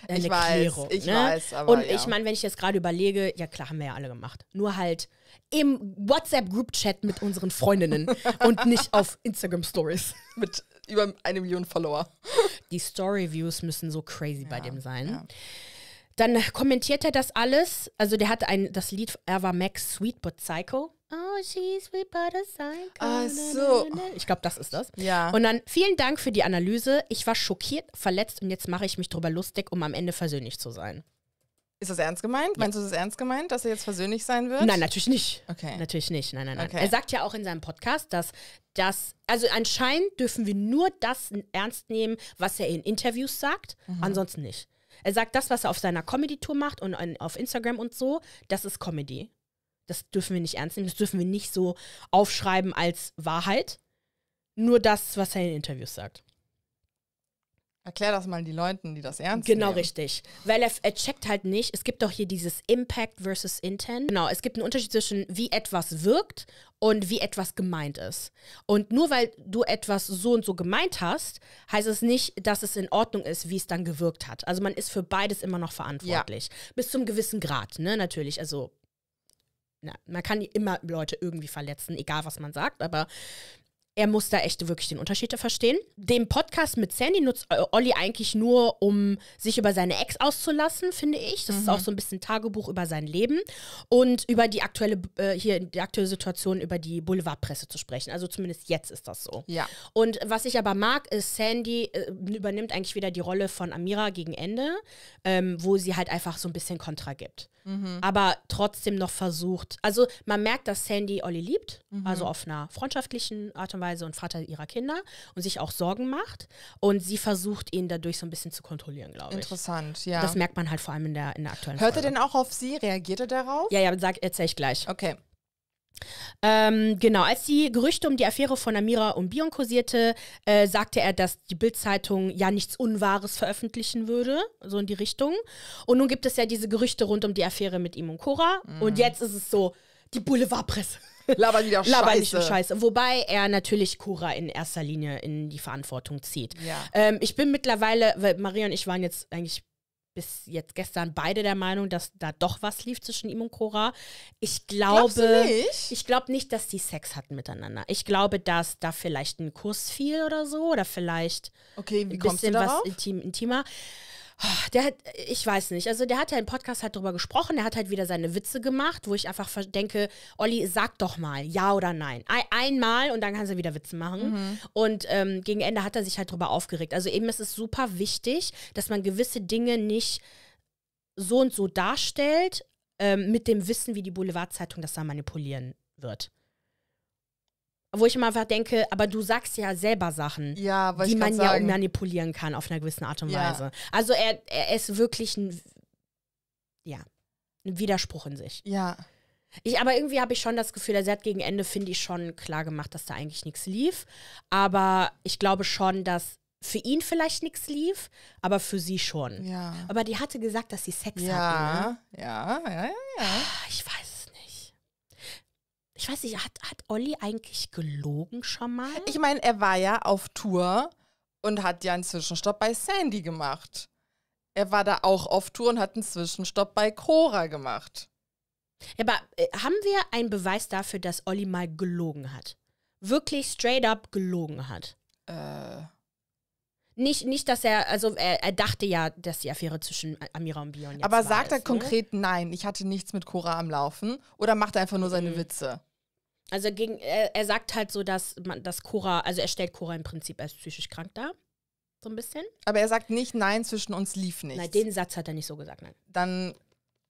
eine ich weiß, Klärung. Ich ne? weiß, aber Und ja. ich meine, wenn ich jetzt gerade überlege, ja klar, haben wir ja alle gemacht. Nur halt im WhatsApp-Group-Chat mit unseren Freundinnen und nicht auf Instagram-Stories. Mit über eine Million Follower. Die Story-Views müssen so crazy ja, bei dem sein. Ja. Dann kommentiert er das alles. Also der hatte ein, das Lied, er war Max Sweet But Psycho. Oh, she's we but a psycho. Ach so. Ich glaube, das ist das. Ja. Und dann vielen Dank für die Analyse. Ich war schockiert, verletzt und jetzt mache ich mich drüber lustig, um am Ende versöhnlich zu sein. Ist das ernst gemeint? Ja. Meinst du, ist das ernst gemeint, dass er jetzt versöhnlich sein wird? Nein, natürlich nicht. Okay. Natürlich nicht. Nein, nein, nein. Okay. Er sagt ja auch in seinem Podcast, dass das, also anscheinend dürfen wir nur das ernst nehmen, was er in Interviews sagt, mhm. ansonsten nicht. Er sagt, das, was er auf seiner Comedy-Tour macht und auf Instagram und so, das ist Comedy das dürfen wir nicht ernst nehmen, das dürfen wir nicht so aufschreiben als Wahrheit. Nur das, was er in Interviews sagt. Erklär das mal den Leuten, die das ernst genau nehmen. Genau, richtig. Weil er, er, checkt halt nicht, es gibt doch hier dieses Impact versus Intent. Genau, es gibt einen Unterschied zwischen, wie etwas wirkt und wie etwas gemeint ist. Und nur weil du etwas so und so gemeint hast, heißt es nicht, dass es in Ordnung ist, wie es dann gewirkt hat. Also man ist für beides immer noch verantwortlich. Ja. Bis zum gewissen Grad, ne, natürlich. Also na, man kann immer Leute irgendwie verletzen, egal was man sagt, aber er muss da echt wirklich den Unterschied verstehen. Den Podcast mit Sandy nutzt äh, Olli eigentlich nur, um sich über seine Ex auszulassen, finde ich. Das mhm. ist auch so ein bisschen Tagebuch über sein Leben und über die aktuelle, äh, hier die aktuelle Situation über die Boulevardpresse zu sprechen. Also zumindest jetzt ist das so. Ja. Und was ich aber mag, ist, Sandy äh, übernimmt eigentlich wieder die Rolle von Amira gegen Ende, ähm, wo sie halt einfach so ein bisschen Kontra gibt. Mhm. Aber trotzdem noch versucht. Also man merkt, dass Sandy Olli liebt, mhm. also auf einer freundschaftlichen Art und Weise teilweise und Vater ihrer Kinder und sich auch Sorgen macht. Und sie versucht ihn dadurch so ein bisschen zu kontrollieren, glaube ich. Interessant, ja. Das merkt man halt vor allem in der, in der aktuellen Hört Folge. er denn auch auf sie? Reagiert er darauf? Ja, ja, sag, erzähl ich gleich. Okay. Ähm, genau, als die Gerüchte um die Affäre von Amira und Bion kursierte, äh, sagte er, dass die Bildzeitung ja nichts Unwahres veröffentlichen würde, so in die Richtung. Und nun gibt es ja diese Gerüchte rund um die Affäre mit ihm und Cora. Mhm. Und jetzt ist es so, die Boulevardpresse. Labert wieder Scheiße. Labert nicht Scheiße. Wobei er natürlich Cora in erster Linie in die Verantwortung zieht. Ja. Ähm, ich bin mittlerweile, weil Maria und ich waren jetzt eigentlich bis jetzt gestern beide der Meinung, dass da doch was lief zwischen ihm und Cora. Ich glaube, ich glaube nicht, dass die Sex hatten miteinander. Ich glaube, dass da vielleicht ein Kuss fiel oder so oder vielleicht okay, ein bisschen was intim, intimer der hat, ich weiß nicht, also der hat ja im Podcast halt drüber gesprochen, der hat halt wieder seine Witze gemacht, wo ich einfach denke, Olli, sag doch mal, ja oder nein. einmal und dann kannst du wieder Witze machen. Mhm. Und ähm, gegen Ende hat er sich halt drüber aufgeregt. Also eben ist es super wichtig, dass man gewisse Dinge nicht so und so darstellt, ähm, mit dem Wissen, wie die Boulevardzeitung das da manipulieren wird wo ich immer einfach denke, aber du sagst ja selber Sachen, ja, die man ja sagen. manipulieren kann auf einer gewissen Art und ja. Weise. Also er, er ist wirklich ein, ja, ein Widerspruch in sich. Ja. Ich, aber irgendwie habe ich schon das Gefühl, also er hat gegen Ende, finde ich, schon klar gemacht, dass da eigentlich nichts lief. Aber ich glaube schon, dass für ihn vielleicht nichts lief, aber für sie schon. Ja. Aber die hatte gesagt, dass sie Sex ja. hatten. Ne? Ja, ja, ja, ja. Ah, ich weiß ich weiß nicht, hat, hat Olli eigentlich gelogen schon mal? Ich meine, er war ja auf Tour und hat ja einen Zwischenstopp bei Sandy gemacht. Er war da auch auf Tour und hat einen Zwischenstopp bei Cora gemacht. Ja, aber äh, haben wir einen Beweis dafür, dass Olli mal gelogen hat? Wirklich straight up gelogen hat? Äh. Nicht, nicht, dass er, also er, er, dachte ja, dass die Affäre zwischen Amira und Bion jetzt Aber sagt er konkret, nein, ich hatte nichts mit Cora am Laufen? Oder macht er einfach nur mhm. seine mhm. Witze? also gegen, er, er, sagt halt so, dass man, dass Cora, also er stellt Cora im Prinzip als psychisch krank dar. So ein bisschen. Aber er sagt nicht, nein, zwischen uns lief nichts. Nein, den Satz hat er nicht so gesagt, nein. Dann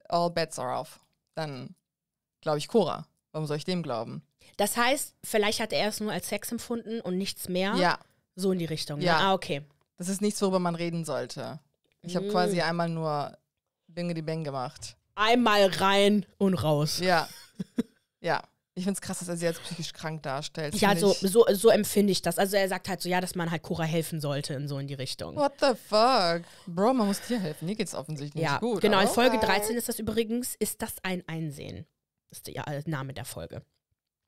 all bets are off. Dann glaube ich Cora. Warum soll ich dem glauben? Das heißt, vielleicht hat er es nur als Sex empfunden und nichts mehr. Ja. So in die Richtung. Ne? Ja. Ne? Ah, okay. Das ist nichts, worüber man reden sollte. Ich habe mm. quasi einmal nur Binge die Bang gemacht. Einmal rein und raus. Ja. ja. Ich finde es krass, dass er sie als psychisch krank darstellt. Ja, so, so, so empfinde ich das. Also er sagt halt so, ja, dass man halt Cora helfen sollte in so in die Richtung. What the fuck? Bro, man muss dir helfen. Dir geht's offensichtlich ja, nicht gut. Genau, in Folge okay. 13 ist das übrigens, ist das ein Einsehen? Das Ist der äh, Name der Folge.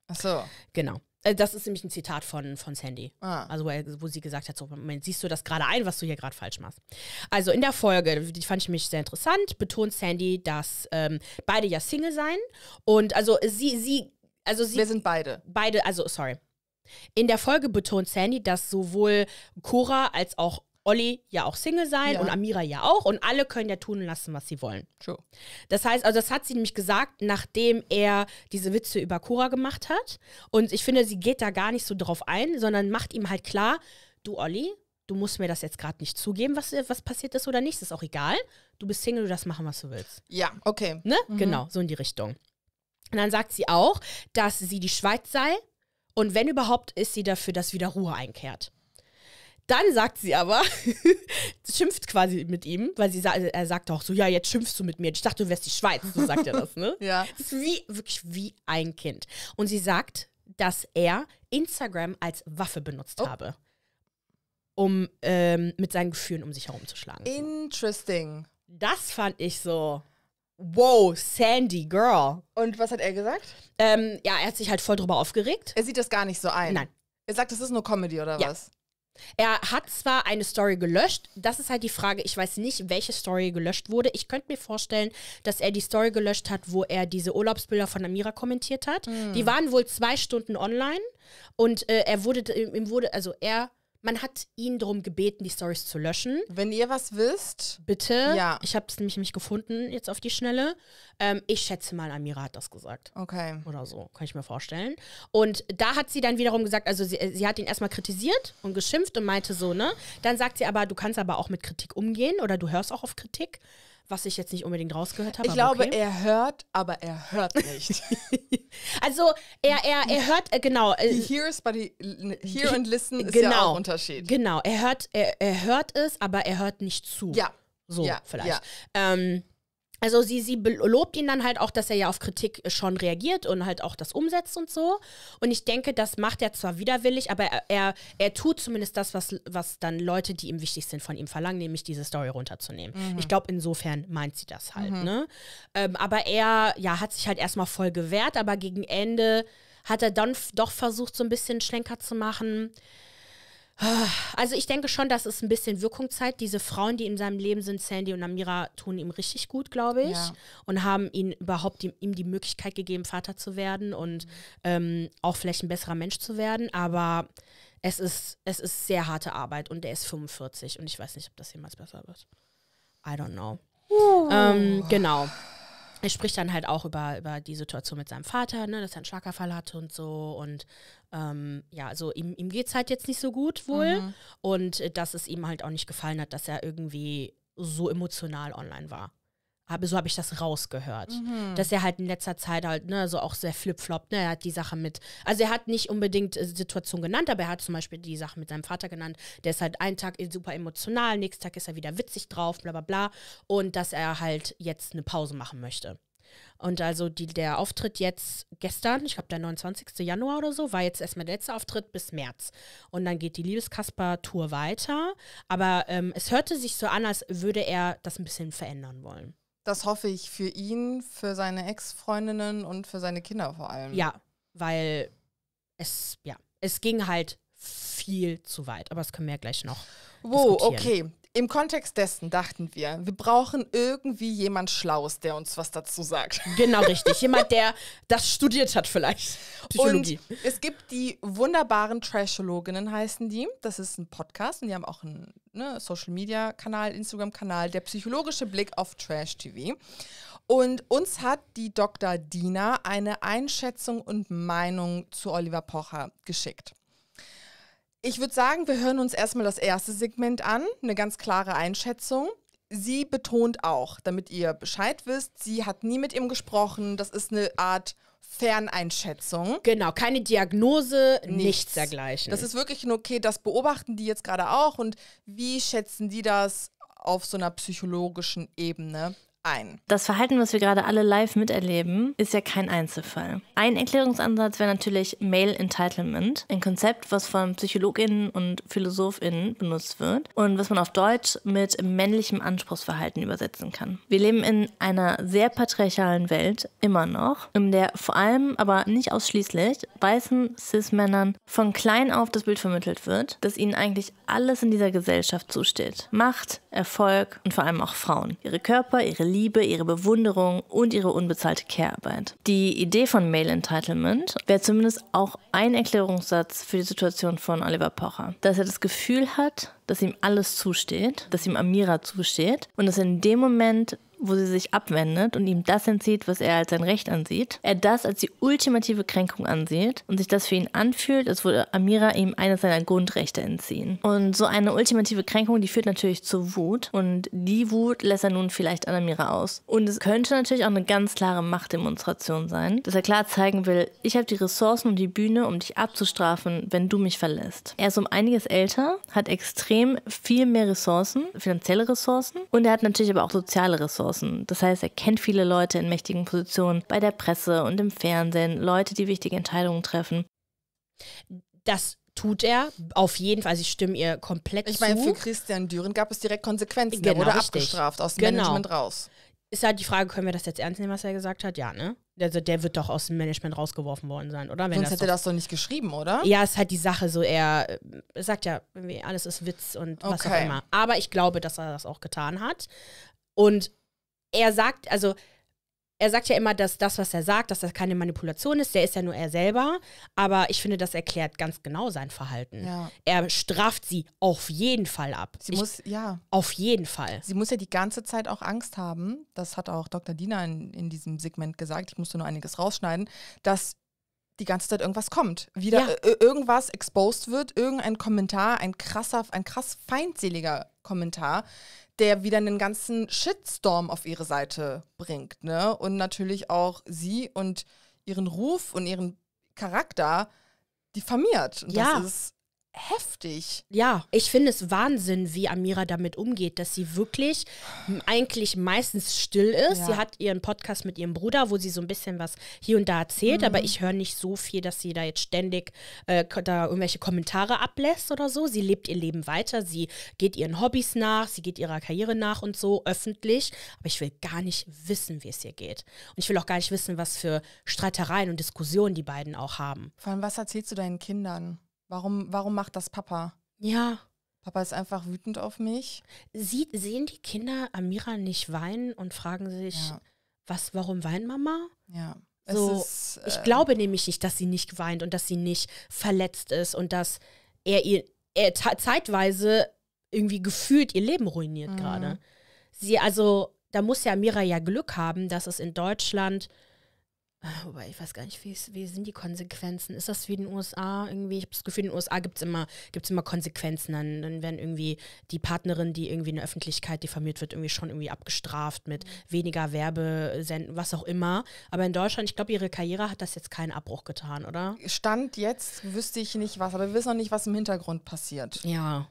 Ach so. Genau. Äh, das ist nämlich ein Zitat von, von Sandy. Ah. Also, wo, sie gesagt hat: so, Moment, siehst du das gerade ein, was du hier gerade falsch machst? Also, in der Folge, die fand ich mich sehr interessant, betont Sandy, dass ähm, beide ja Single seien. Und also, sie, sie also sie. Wir sind beide. Beide, also sorry. In der Folge betont Sandy, dass sowohl Cora als auch Olli ja auch Single sein ja. und Amira ja auch und alle können ja tun lassen, was sie wollen. True. Das heißt, also das hat sie nämlich gesagt, nachdem er diese Witze über Cora gemacht hat. Und ich finde, sie geht da gar nicht so drauf ein, sondern macht ihm halt klar, du Olli, du musst mir das jetzt gerade nicht zugeben, was, was passiert ist oder nicht, ist auch egal. Du bist Single, du darfst machen, was du willst. Ja, okay. Ne? Mhm. Genau, so in die Richtung. Und dann sagt sie auch, dass sie die Schweiz sei und wenn überhaupt, ist sie dafür, dass wieder Ruhe einkehrt. Dann sagt sie aber, schimpft quasi mit ihm, weil sie sa er sagt auch so, ja, jetzt schimpfst du mit mir. Ich dachte, du wärst die Schweiz, so sagt er das, ne? ja. Das ist wie, wirklich wie ein Kind. Und sie sagt, dass er Instagram als Waffe benutzt oh. habe, um ähm, mit seinen Gefühlen um sich herumzuschlagen. Interesting. Das fand ich so wow, Sandy Girl. Und was hat er gesagt? Ähm, ja, er hat sich halt voll drüber aufgeregt. Er sieht das gar nicht so ein. Nein. Er sagt, das ist nur Comedy oder ja. was? Er hat zwar eine Story gelöscht, das ist halt die Frage, ich weiß nicht, welche Story gelöscht wurde. Ich könnte mir vorstellen, dass er die Story gelöscht hat, wo er diese Urlaubsbilder von Amira kommentiert hat. Hm. Die waren wohl zwei Stunden online und äh, er wurde, ihm wurde, also er man hat ihn darum gebeten, die Stories zu löschen. Wenn ihr was wisst. Bitte. Ja. Ich habe es nämlich nicht gefunden, jetzt auf die Schnelle. Ähm, ich schätze mal, Amira hat das gesagt. Okay. Oder so, kann ich mir vorstellen. Und da hat sie dann wiederum gesagt, also sie, sie hat ihn erstmal kritisiert und geschimpft und meinte so, ne? Dann sagt sie aber, du kannst aber auch mit Kritik umgehen oder du hörst auch auf Kritik. Was ich jetzt nicht unbedingt rausgehört habe. Ich glaube, okay. er hört, aber er hört nicht. also er, er, er hört, äh, genau. Äh, he hears, but he, hear and listen ist genau, ja auch ein Unterschied. Genau, er hört, er, er hört es, aber er hört nicht zu. Ja. So ja, vielleicht. Ja. Ähm, also sie, sie lobt ihn dann halt auch, dass er ja auf Kritik äh, schon reagiert und halt auch das umsetzt und so. Und ich denke, das macht er zwar widerwillig, aber er, er, tut zumindest das, was, was dann Leute, die ihm wichtig sind, von ihm verlangen, nämlich diese Story runterzunehmen. Mhm. Ich glaube, insofern meint sie das halt. Mhm. Ne? Ähm, aber er ja, hat sich halt erstmal voll gewehrt, aber gegen Ende hat er dann doch versucht, so ein bisschen Schlenker zu machen. Also ich denke schon, dass es ein bisschen Wirkung zeigt. Diese Frauen, die in seinem Leben sind, Sandy und Amira, tun ihm richtig gut, glaube ich. Ja. Und haben ihn überhaupt ihm, ihm die Möglichkeit gegeben, Vater zu werden und mhm. ähm, auch vielleicht ein besserer Mensch zu werden. Aber es ist, es ist sehr harte Arbeit und er ist 45 und ich weiß nicht, ob das jemals besser wird. I don't know. Uh. Ähm, genau. Er spricht dann halt auch über, über die Situation mit seinem Vater, ne, dass er einen Schlaganfall hatte und so und ähm, ja, also ihm, ihm geht es halt jetzt nicht so gut wohl mhm. und äh, dass es ihm halt auch nicht gefallen hat, dass er irgendwie so emotional online war. Habe, so habe ich das rausgehört. Mhm. Dass er halt in letzter Zeit halt, ne, so auch sehr flipflop, ne, er hat die Sache mit, also er hat nicht unbedingt äh, Situation genannt, aber er hat zum Beispiel die Sache mit seinem Vater genannt. Der ist halt einen Tag super emotional, nächsten Tag ist er wieder witzig drauf, bla bla bla. Und dass er halt jetzt eine Pause machen möchte. Und also die, der Auftritt jetzt gestern, ich glaube der 29. Januar oder so, war jetzt erstmal der letzte Auftritt bis März. Und dann geht die Liebeskasper-Tour weiter. Aber ähm, es hörte sich so an, als würde er das ein bisschen verändern wollen. Das hoffe ich für ihn, für seine Ex-Freundinnen und für seine Kinder vor allem. Ja, weil es, ja, es ging halt viel zu weit. Aber das können wir ja gleich noch. Wow, okay. Im Kontext dessen dachten wir, wir brauchen irgendwie jemand Schlaues, der uns was dazu sagt. Genau richtig, jemand, der das studiert hat vielleicht. Psychologie. Und es gibt die wunderbaren Trashologinnen heißen die. Das ist ein Podcast und die haben auch einen ne, Social Media Kanal, Instagram Kanal, der psychologische Blick auf Trash TV. Und uns hat die Dr. Dina eine Einschätzung und Meinung zu Oliver Pocher geschickt. Ich würde sagen, wir hören uns erstmal das erste Segment an, eine ganz klare Einschätzung. Sie betont auch, damit ihr Bescheid wisst, sie hat nie mit ihm gesprochen. Das ist eine Art Ferneinschätzung. Genau, keine Diagnose, nichts, nichts dergleichen. Das ist wirklich nur, okay, das beobachten die jetzt gerade auch und wie schätzen die das auf so einer psychologischen Ebene ein. Das Verhalten, was wir gerade alle live miterleben, ist ja kein Einzelfall. Ein Erklärungsansatz wäre natürlich Male Entitlement, ein Konzept, was von PsychologInnen und PhilosophInnen benutzt wird und was man auf Deutsch mit männlichem Anspruchsverhalten übersetzen kann. Wir leben in einer sehr patriarchalen Welt, immer noch, in der vor allem, aber nicht ausschließlich, weißen Cis-Männern von klein auf das Bild vermittelt wird, dass ihnen eigentlich alles in dieser Gesellschaft zusteht. Macht, Erfolg und vor allem auch Frauen. Ihre Körper, ihre Liebe, ihre Bewunderung und ihre unbezahlte Care-Arbeit. Die Idee von Male Entitlement wäre zumindest auch ein Erklärungssatz für die Situation von Oliver Pocher, dass er das Gefühl hat, dass ihm alles zusteht, dass ihm Amira zusteht und dass er in dem Moment wo sie sich abwendet und ihm das entzieht, was er als sein Recht ansieht, er das als die ultimative Kränkung ansieht und sich das für ihn anfühlt, als würde Amira ihm eines seiner Grundrechte entziehen. Und so eine ultimative Kränkung, die führt natürlich zu Wut und die Wut lässt er nun vielleicht an Amira aus. Und es könnte natürlich auch eine ganz klare Machtdemonstration sein, dass er klar zeigen will, ich habe die Ressourcen und die Bühne, um dich abzustrafen, wenn du mich verlässt. Er ist um einiges älter, hat extrem viel mehr Ressourcen, finanzielle Ressourcen und er hat natürlich aber auch soziale Ressourcen draußen. Das heißt, er kennt viele Leute in mächtigen Positionen, bei der Presse und im Fernsehen, Leute, die wichtige Entscheidungen treffen. Das tut er auf jeden Fall. Also ich stimme ihr komplett ich zu. Ich meine, für Christian Düren gab es direkt Konsequenzen. Genau, er wurde richtig. abgestraft, aus dem genau. Management raus. Ist halt die Frage, können wir das jetzt ernst nehmen, was er gesagt hat? Ja, ne? Also der wird doch aus dem Management rausgeworfen worden sein, oder? Wenn Sonst hätte er das doch nicht geschrieben, oder? Ja, ist halt die Sache so, er äh, sagt ja, alles ist Witz und was okay. auch immer. Aber ich glaube, dass er das auch getan hat. Und er sagt, also er sagt ja immer, dass das, was er sagt, dass das keine Manipulation ist. Der ist ja nur er selber. Aber ich finde, das erklärt ganz genau sein Verhalten. Ja. Er straft sie auf jeden Fall ab. Sie ich, muss, ja. Auf jeden Fall. Sie muss ja die ganze Zeit auch Angst haben. Das hat auch Dr. Dina in, in diesem Segment gesagt. Ich musste nur einiges rausschneiden, dass die ganze Zeit irgendwas kommt. Wieder ja. irgendwas exposed wird, irgendein Kommentar, ein krasser, ein krass feindseliger Kommentar, der wieder einen ganzen Shitstorm auf ihre Seite bringt. Ne? Und natürlich auch sie und ihren Ruf und ihren Charakter diffamiert. Und ja. das ist heftig. Ja, ich finde es Wahnsinn, wie Amira damit umgeht, dass sie wirklich eigentlich meistens still ist. Ja. Sie hat ihren Podcast mit ihrem Bruder, wo sie so ein bisschen was hier und da erzählt, mhm. aber ich höre nicht so viel, dass sie da jetzt ständig äh, da irgendwelche Kommentare ablässt oder so. Sie lebt ihr Leben weiter, sie geht ihren Hobbys nach, sie geht ihrer Karriere nach und so öffentlich, aber ich will gar nicht wissen, wie es ihr geht. Und ich will auch gar nicht wissen, was für Streitereien und Diskussionen die beiden auch haben. Vor allem, was erzählst du deinen Kindern? Warum, warum macht das Papa? Ja. Papa ist einfach wütend auf mich. Sie, sehen die Kinder Amira nicht weinen und fragen sich, ja. was, warum weint Mama? Ja. So, ist, äh, ich glaube nämlich nicht, dass sie nicht weint und dass sie nicht verletzt ist und dass er ihr er zeitweise irgendwie gefühlt ihr Leben ruiniert mhm. gerade. Sie, also, da muss ja Amira ja Glück haben, dass es in Deutschland Ah, wobei, ich weiß gar nicht, wie, wie sind die Konsequenzen? Ist das wie in den USA irgendwie? Ich habe das Gefühl, in den USA gibt es immer, gibt's immer Konsequenzen. Dann, dann werden irgendwie die Partnerin, die irgendwie in der Öffentlichkeit diffamiert wird, irgendwie schon irgendwie abgestraft mit mhm. weniger Werbesenden, was auch immer. Aber in Deutschland, ich glaube, ihre Karriere hat das jetzt keinen Abbruch getan, oder? Stand jetzt wüsste ich nicht was, aber wir wissen noch nicht, was im Hintergrund passiert. Ja.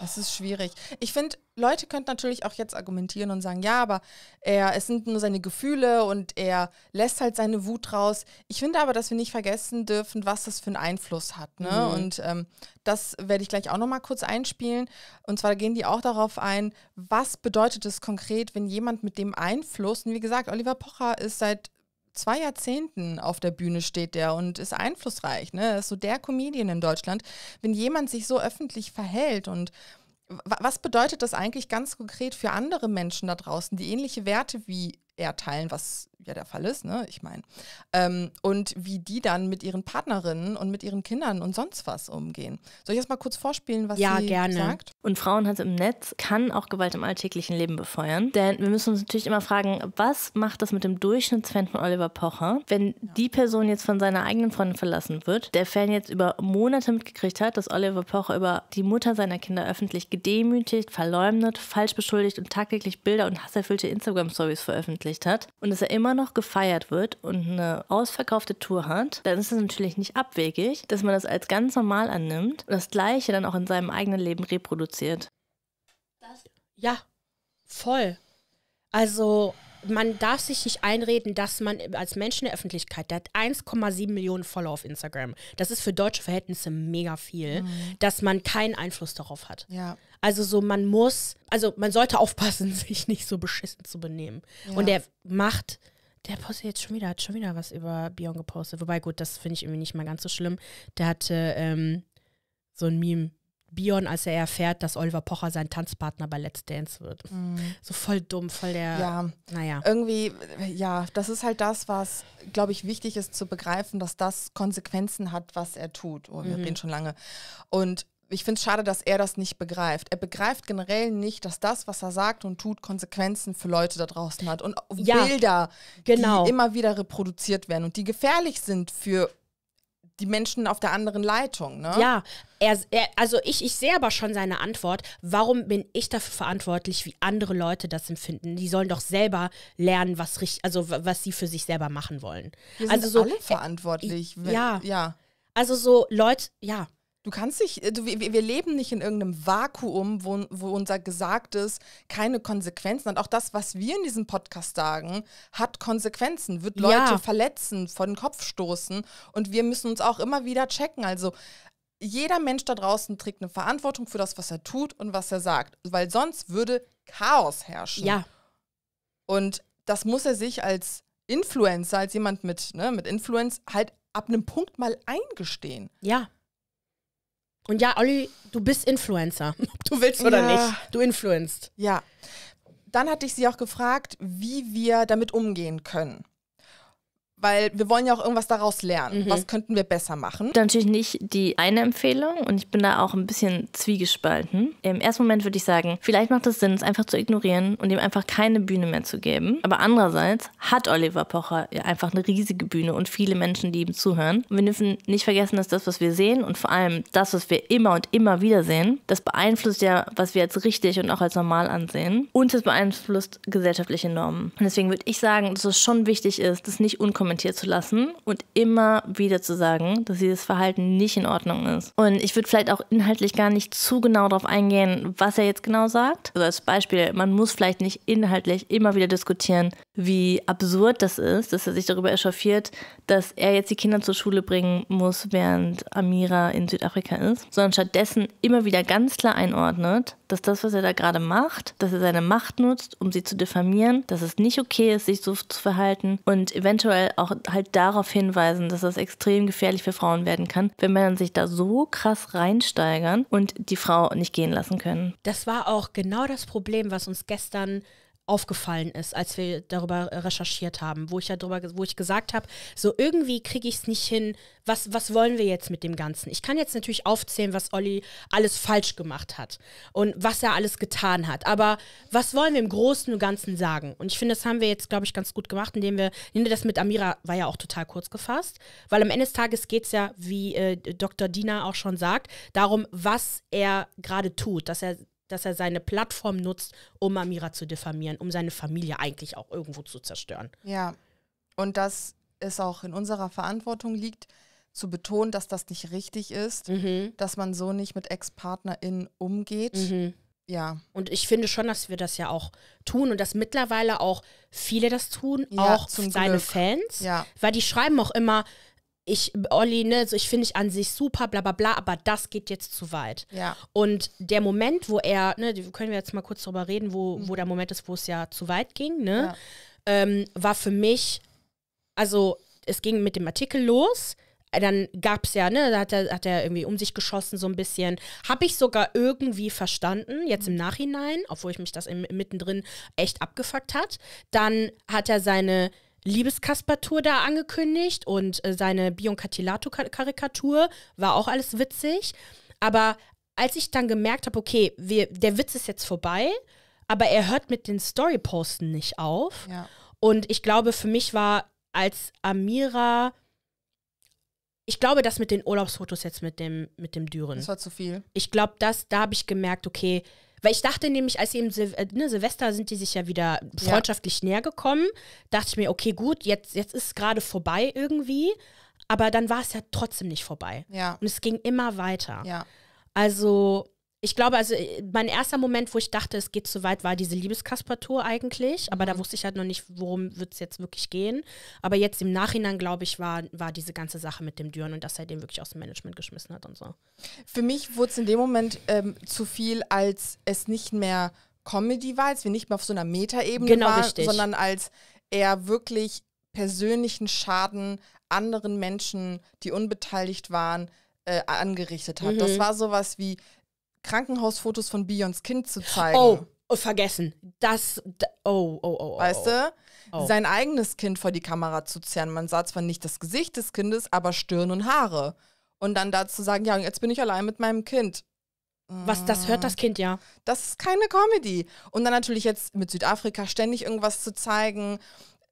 Das ist schwierig. Ich finde, Leute könnten natürlich auch jetzt argumentieren und sagen, ja, aber er, es sind nur seine Gefühle und er lässt halt seine Wut raus. Ich finde aber, dass wir nicht vergessen dürfen, was das für einen Einfluss hat. Ne? Mhm. Und ähm, das werde ich gleich auch nochmal kurz einspielen. Und zwar gehen die auch darauf ein, was bedeutet es konkret, wenn jemand mit dem Einfluss, und wie gesagt, Oliver Pocher ist seit zwei Jahrzehnten auf der Bühne steht der und ist einflussreich, ne? Ist so der Comedian in Deutschland. Wenn jemand sich so öffentlich verhält und was bedeutet das eigentlich ganz konkret für andere Menschen da draußen, die ähnliche Werte wie er teilen, was ja der Fall ist, ne? Ich meine. Ähm, und wie die dann mit ihren Partnerinnen und mit ihren Kindern und sonst was umgehen. Soll ich erst mal kurz vorspielen, was ja, sie gerne. sagt? Und Frauenhass im Netz kann auch Gewalt im alltäglichen Leben befeuern. Denn wir müssen uns natürlich immer fragen, was macht das mit dem Durchschnittsfan von Oliver Pocher, wenn ja. die Person jetzt von seiner eigenen Freundin verlassen wird, der Fan jetzt über Monate mitgekriegt hat, dass Oliver Pocher über die Mutter seiner Kinder öffentlich gedemütigt, verleumdet, falsch beschuldigt und tagtäglich Bilder und hasserfüllte Instagram-Stories veröffentlicht hat und dass er immer immer noch gefeiert wird und eine ausverkaufte Tour hat, dann ist es natürlich nicht abwegig, dass man das als ganz normal annimmt und das Gleiche dann auch in seinem eigenen Leben reproduziert. Das? Ja, voll. Also man darf sich nicht einreden, dass man als Mensch in der Öffentlichkeit, der hat 1,7 Millionen Follower auf Instagram. Das ist für deutsche Verhältnisse mega viel, mhm. dass man keinen Einfluss darauf hat. Ja. Also so, man muss, also man sollte aufpassen, sich nicht so beschissen zu benehmen. Ja. Und er macht der postet jetzt schon wieder, hat schon wieder was über Bion gepostet. Wobei, gut, das finde ich irgendwie nicht mal ganz so schlimm. Der hatte ähm, so ein Meme. Bion, als er erfährt, dass Oliver Pocher sein Tanzpartner bei Let's Dance wird. Mhm. So voll dumm, voll der. Ja, naja. Irgendwie, ja, das ist halt das, was, glaube ich, wichtig ist zu begreifen, dass das Konsequenzen hat, was er tut. Oh, wir mhm. reden schon lange. Und ich finde es schade, dass er das nicht begreift. Er begreift generell nicht, dass das, was er sagt und tut, Konsequenzen für Leute da draußen hat. Und ja, Bilder, genau. die immer wieder reproduziert werden und die gefährlich sind für die Menschen auf der anderen Leitung. Ne? Ja, er, er, also ich, ich sehe aber schon seine Antwort. Warum bin ich dafür verantwortlich, wie andere Leute das empfinden? Die sollen doch selber lernen, was, also, was sie für sich selber machen wollen. Wir also sind so, alle verantwortlich. Äh, ja. ja. Also so Leute, ja, Du kannst dich, äh, du, wir, leben nicht in irgendeinem Vakuum, wo, wo unser Gesagtes keine Konsequenzen hat. Auch das, was wir in diesem Podcast sagen, hat Konsequenzen, wird Leute ja. verletzen, vor den Kopf stoßen. Und wir müssen uns auch immer wieder checken. Also jeder Mensch da draußen trägt eine Verantwortung für das, was er tut und was er sagt, weil sonst würde Chaos herrschen. Ja. Und das muss er sich als Influencer, als jemand mit, ne, mit Influence halt ab einem Punkt mal eingestehen. Ja. Und ja, Olli, du bist Influencer, ob du willst oder ja. nicht. Du influenzt. Ja. Dann hatte ich sie auch gefragt, wie wir damit umgehen können weil wir wollen ja auch irgendwas daraus lernen. Mhm. Was könnten wir besser machen? Natürlich nicht die eine Empfehlung und ich bin da auch ein bisschen zwiegespalten. Im ersten Moment würde ich sagen, vielleicht macht es Sinn, es einfach zu ignorieren und ihm einfach keine Bühne mehr zu geben. Aber andererseits hat Oliver Pocher ja einfach eine riesige Bühne und viele Menschen, die ihm zuhören. Und wir dürfen nicht vergessen, dass das, was wir sehen und vor allem das, was wir immer und immer wieder sehen, das beeinflusst ja, was wir als richtig und auch als normal ansehen. Und es beeinflusst gesellschaftliche Normen. Und deswegen würde ich sagen, dass es schon wichtig ist, das nicht unkommentiert kommentiert zu lassen und immer wieder zu sagen, dass dieses Verhalten nicht in Ordnung ist. Und ich würde vielleicht auch inhaltlich gar nicht zu genau darauf eingehen, was er jetzt genau sagt. Also als Beispiel, man muss vielleicht nicht inhaltlich immer wieder diskutieren, wie absurd das ist, dass er sich darüber echauffiert, dass er jetzt die Kinder zur Schule bringen muss, während Amira in Südafrika ist, sondern stattdessen immer wieder ganz klar einordnet, dass das, was er da gerade macht, dass er seine Macht nutzt, um sie zu diffamieren, dass es nicht okay ist, sich so zu verhalten und eventuell auch halt darauf hinweisen, dass das extrem gefährlich für Frauen werden kann, wenn Männer sich da so krass reinsteigern und die Frau nicht gehen lassen können. Das war auch genau das Problem, was uns gestern aufgefallen ist, als wir darüber äh, recherchiert haben, wo ich ja darüber, wo ich gesagt habe, so irgendwie kriege ich es nicht hin, was, was wollen wir jetzt mit dem Ganzen? Ich kann jetzt natürlich aufzählen, was Olli alles falsch gemacht hat und was er alles getan hat, aber was wollen wir im Großen und Ganzen sagen? Und ich finde, das haben wir jetzt, glaube ich, ganz gut gemacht, indem wir, indem das mit Amira war ja auch total kurz gefasst, weil am Ende des Tages geht es ja, wie äh, Dr. Dina auch schon sagt, darum, was er gerade tut, dass er dass er seine Plattform nutzt, um Amira zu diffamieren, um seine Familie eigentlich auch irgendwo zu zerstören. Ja, und dass es auch in unserer Verantwortung liegt, zu betonen, dass das nicht richtig ist, mhm. dass man so nicht mit Ex-PartnerInnen umgeht. Mhm. Ja. Und ich finde schon, dass wir das ja auch tun und dass mittlerweile auch viele das tun, ja, auch seine Glück. Fans. Ja. Weil die schreiben auch immer, ich, Olli, ne, so ich finde ich an sich super, bla bla bla, aber das geht jetzt zu weit. Ja. Und der Moment, wo er, ne, können wir jetzt mal kurz drüber reden, wo, mhm. wo der Moment ist, wo es ja zu weit ging, ne, ja. ähm, war für mich, also es ging mit dem Artikel los, dann gab es ja, ne, da hat er, hat er irgendwie um sich geschossen, so ein bisschen. Habe ich sogar irgendwie verstanden, jetzt im mhm. Nachhinein, obwohl ich mich das im, mittendrin echt abgefuckt hat. Dann hat er seine Liebeskasper-Tour da angekündigt und äh, seine Bion karikatur war auch alles witzig. Aber als ich dann gemerkt habe, okay, wir, der Witz ist jetzt vorbei, aber er hört mit den Story-Posten nicht auf. Ja. Und ich glaube, für mich war, als Amira ich glaube, das mit den Urlaubsfotos jetzt mit dem, mit dem Düren. Das war zu viel. Ich glaube, das, da habe ich gemerkt, okay, weil ich dachte nämlich, als eben Sil äh, ne, Silvester sind die sich ja wieder freundschaftlich ja. näher gekommen, dachte ich mir, okay, gut, jetzt, jetzt ist gerade vorbei irgendwie. Aber dann war es ja trotzdem nicht vorbei. Ja. Und es ging immer weiter. Ja. Also ich glaube, also äh, mein erster Moment, wo ich dachte, es geht zu weit, war diese Liebeskasper-Tour eigentlich. Aber mhm. da wusste ich halt noch nicht, worum wird es jetzt wirklich gehen. Aber jetzt im Nachhinein, glaube ich, war, war diese ganze Sache mit dem Düren und dass er den wirklich aus dem Management geschmissen hat und so. Für mich wurde es in dem Moment ähm, zu viel, als es nicht mehr Comedy war, als wir nicht mehr auf so einer Metaebene genau, waren, richtig. sondern als er wirklich persönlichen Schaden anderen Menschen, die unbeteiligt waren, äh, angerichtet hat. Mhm. Das war sowas wie, Krankenhausfotos von Beyonds Kind zu zeigen. Oh, oh vergessen. Das, oh, oh, oh, oh. Weißt du? Oh, oh. Sein eigenes Kind vor die Kamera zu zerren. Man sah zwar nicht das Gesicht des Kindes, aber Stirn und Haare. Und dann dazu sagen, ja, jetzt bin ich allein mit meinem Kind. Was, das hört das Kind ja. Das ist keine Comedy. Und dann natürlich jetzt mit Südafrika ständig irgendwas zu zeigen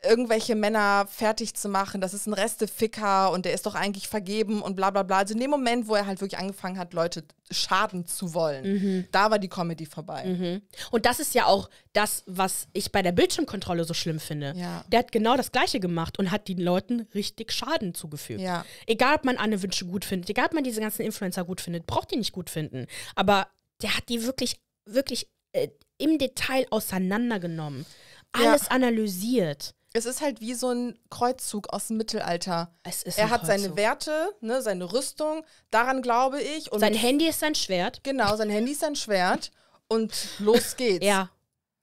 irgendwelche Männer fertig zu machen, das ist ein Resteficker und der ist doch eigentlich vergeben und bla bla bla. Also in dem Moment, wo er halt wirklich angefangen hat, Leute schaden zu wollen, mhm. da war die Comedy vorbei. Mhm. Und das ist ja auch das, was ich bei der Bildschirmkontrolle so schlimm finde. Ja. Der hat genau das Gleiche gemacht und hat den Leuten richtig Schaden zugefügt. Ja. Egal, ob man Anne Wünsche gut findet, egal, ob man diese ganzen Influencer gut findet, braucht die nicht gut finden. Aber der hat die wirklich, wirklich äh, im Detail auseinandergenommen. Alles ja. analysiert. Es ist halt wie so ein Kreuzzug aus dem Mittelalter. Es ist er hat Kreuzzug. seine Werte, ne, seine Rüstung, daran glaube ich. sein Handy ist sein Schwert. Genau, sein Handy ist sein Schwert. Und los geht's. ja.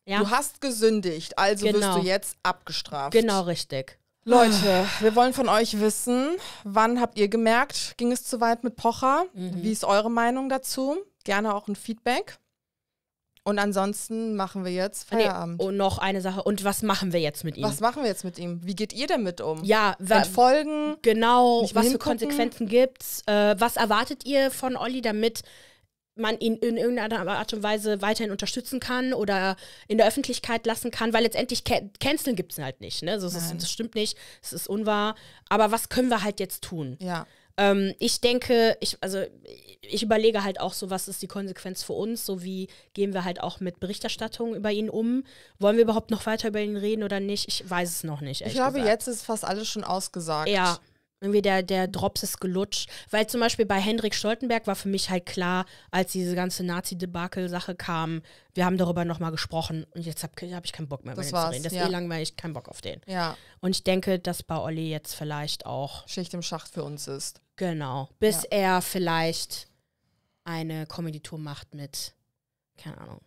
ja. Du hast gesündigt, also genau. wirst du jetzt abgestraft. Genau, richtig. Leute, wir wollen von euch wissen, wann habt ihr gemerkt, ging es zu weit mit Pocher? Mhm. Wie ist eure Meinung dazu? Gerne auch ein Feedback. Und ansonsten machen wir jetzt Feierabend. Nee, oh, und noch eine Sache. Und was machen wir jetzt mit ihm? Was machen wir jetzt mit ihm? Wie geht ihr damit um? Ja, Folgen. Genau. Was hingucken? für Konsequenzen gibt's? Äh, was erwartet ihr von Olli, damit man ihn in irgendeiner Art und Weise weiterhin unterstützen kann oder in der Öffentlichkeit lassen kann, weil letztendlich canceln gibt es halt nicht. Ne? Also, das, stimmt nicht, es ist unwahr. Aber was können wir halt jetzt tun? Ja. Ähm, ich denke, ich, also ich überlege halt auch so, was ist die Konsequenz für uns, so wie gehen wir halt auch mit Berichterstattung über ihn um. Wollen wir überhaupt noch weiter über ihn reden oder nicht? Ich weiß es noch nicht. Ich glaube, gesagt. jetzt ist fast alles schon ausgesagt. Ja. Irgendwie der, der Drops ist gelutscht. Weil zum Beispiel bei Hendrik Stoltenberg war für mich halt klar, als diese ganze Nazi-Debakel-Sache kam, wir haben darüber nochmal gesprochen und jetzt habe hab ich keinen Bock mehr, über den zu reden. Das ja. ist eh langweilig, keinen Bock auf den. Ja. Und ich denke, dass bei Olli jetzt vielleicht auch Schicht im Schacht für uns ist. Genau. Bis ja. er vielleicht eine Comedy-Tour macht mit, keine Ahnung,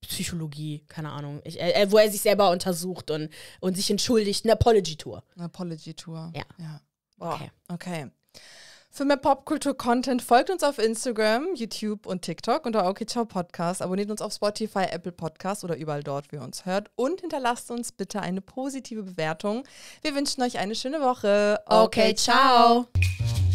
Psychologie, keine Ahnung, ich, äh, wo er sich selber untersucht und, und sich entschuldigt. Eine Apology-Tour. Eine Apology-Tour. Ja. ja. Wow. Okay. okay. Für mehr Popkultur-Content folgt uns auf Instagram, YouTube und TikTok unter OKCiao Podcast. Abonniert uns auf Spotify, Apple Podcast oder überall dort, wo ihr uns hört. Und hinterlasst uns bitte eine positive Bewertung. Wir wünschen euch eine schöne Woche. Okay, okay ciao. ciao.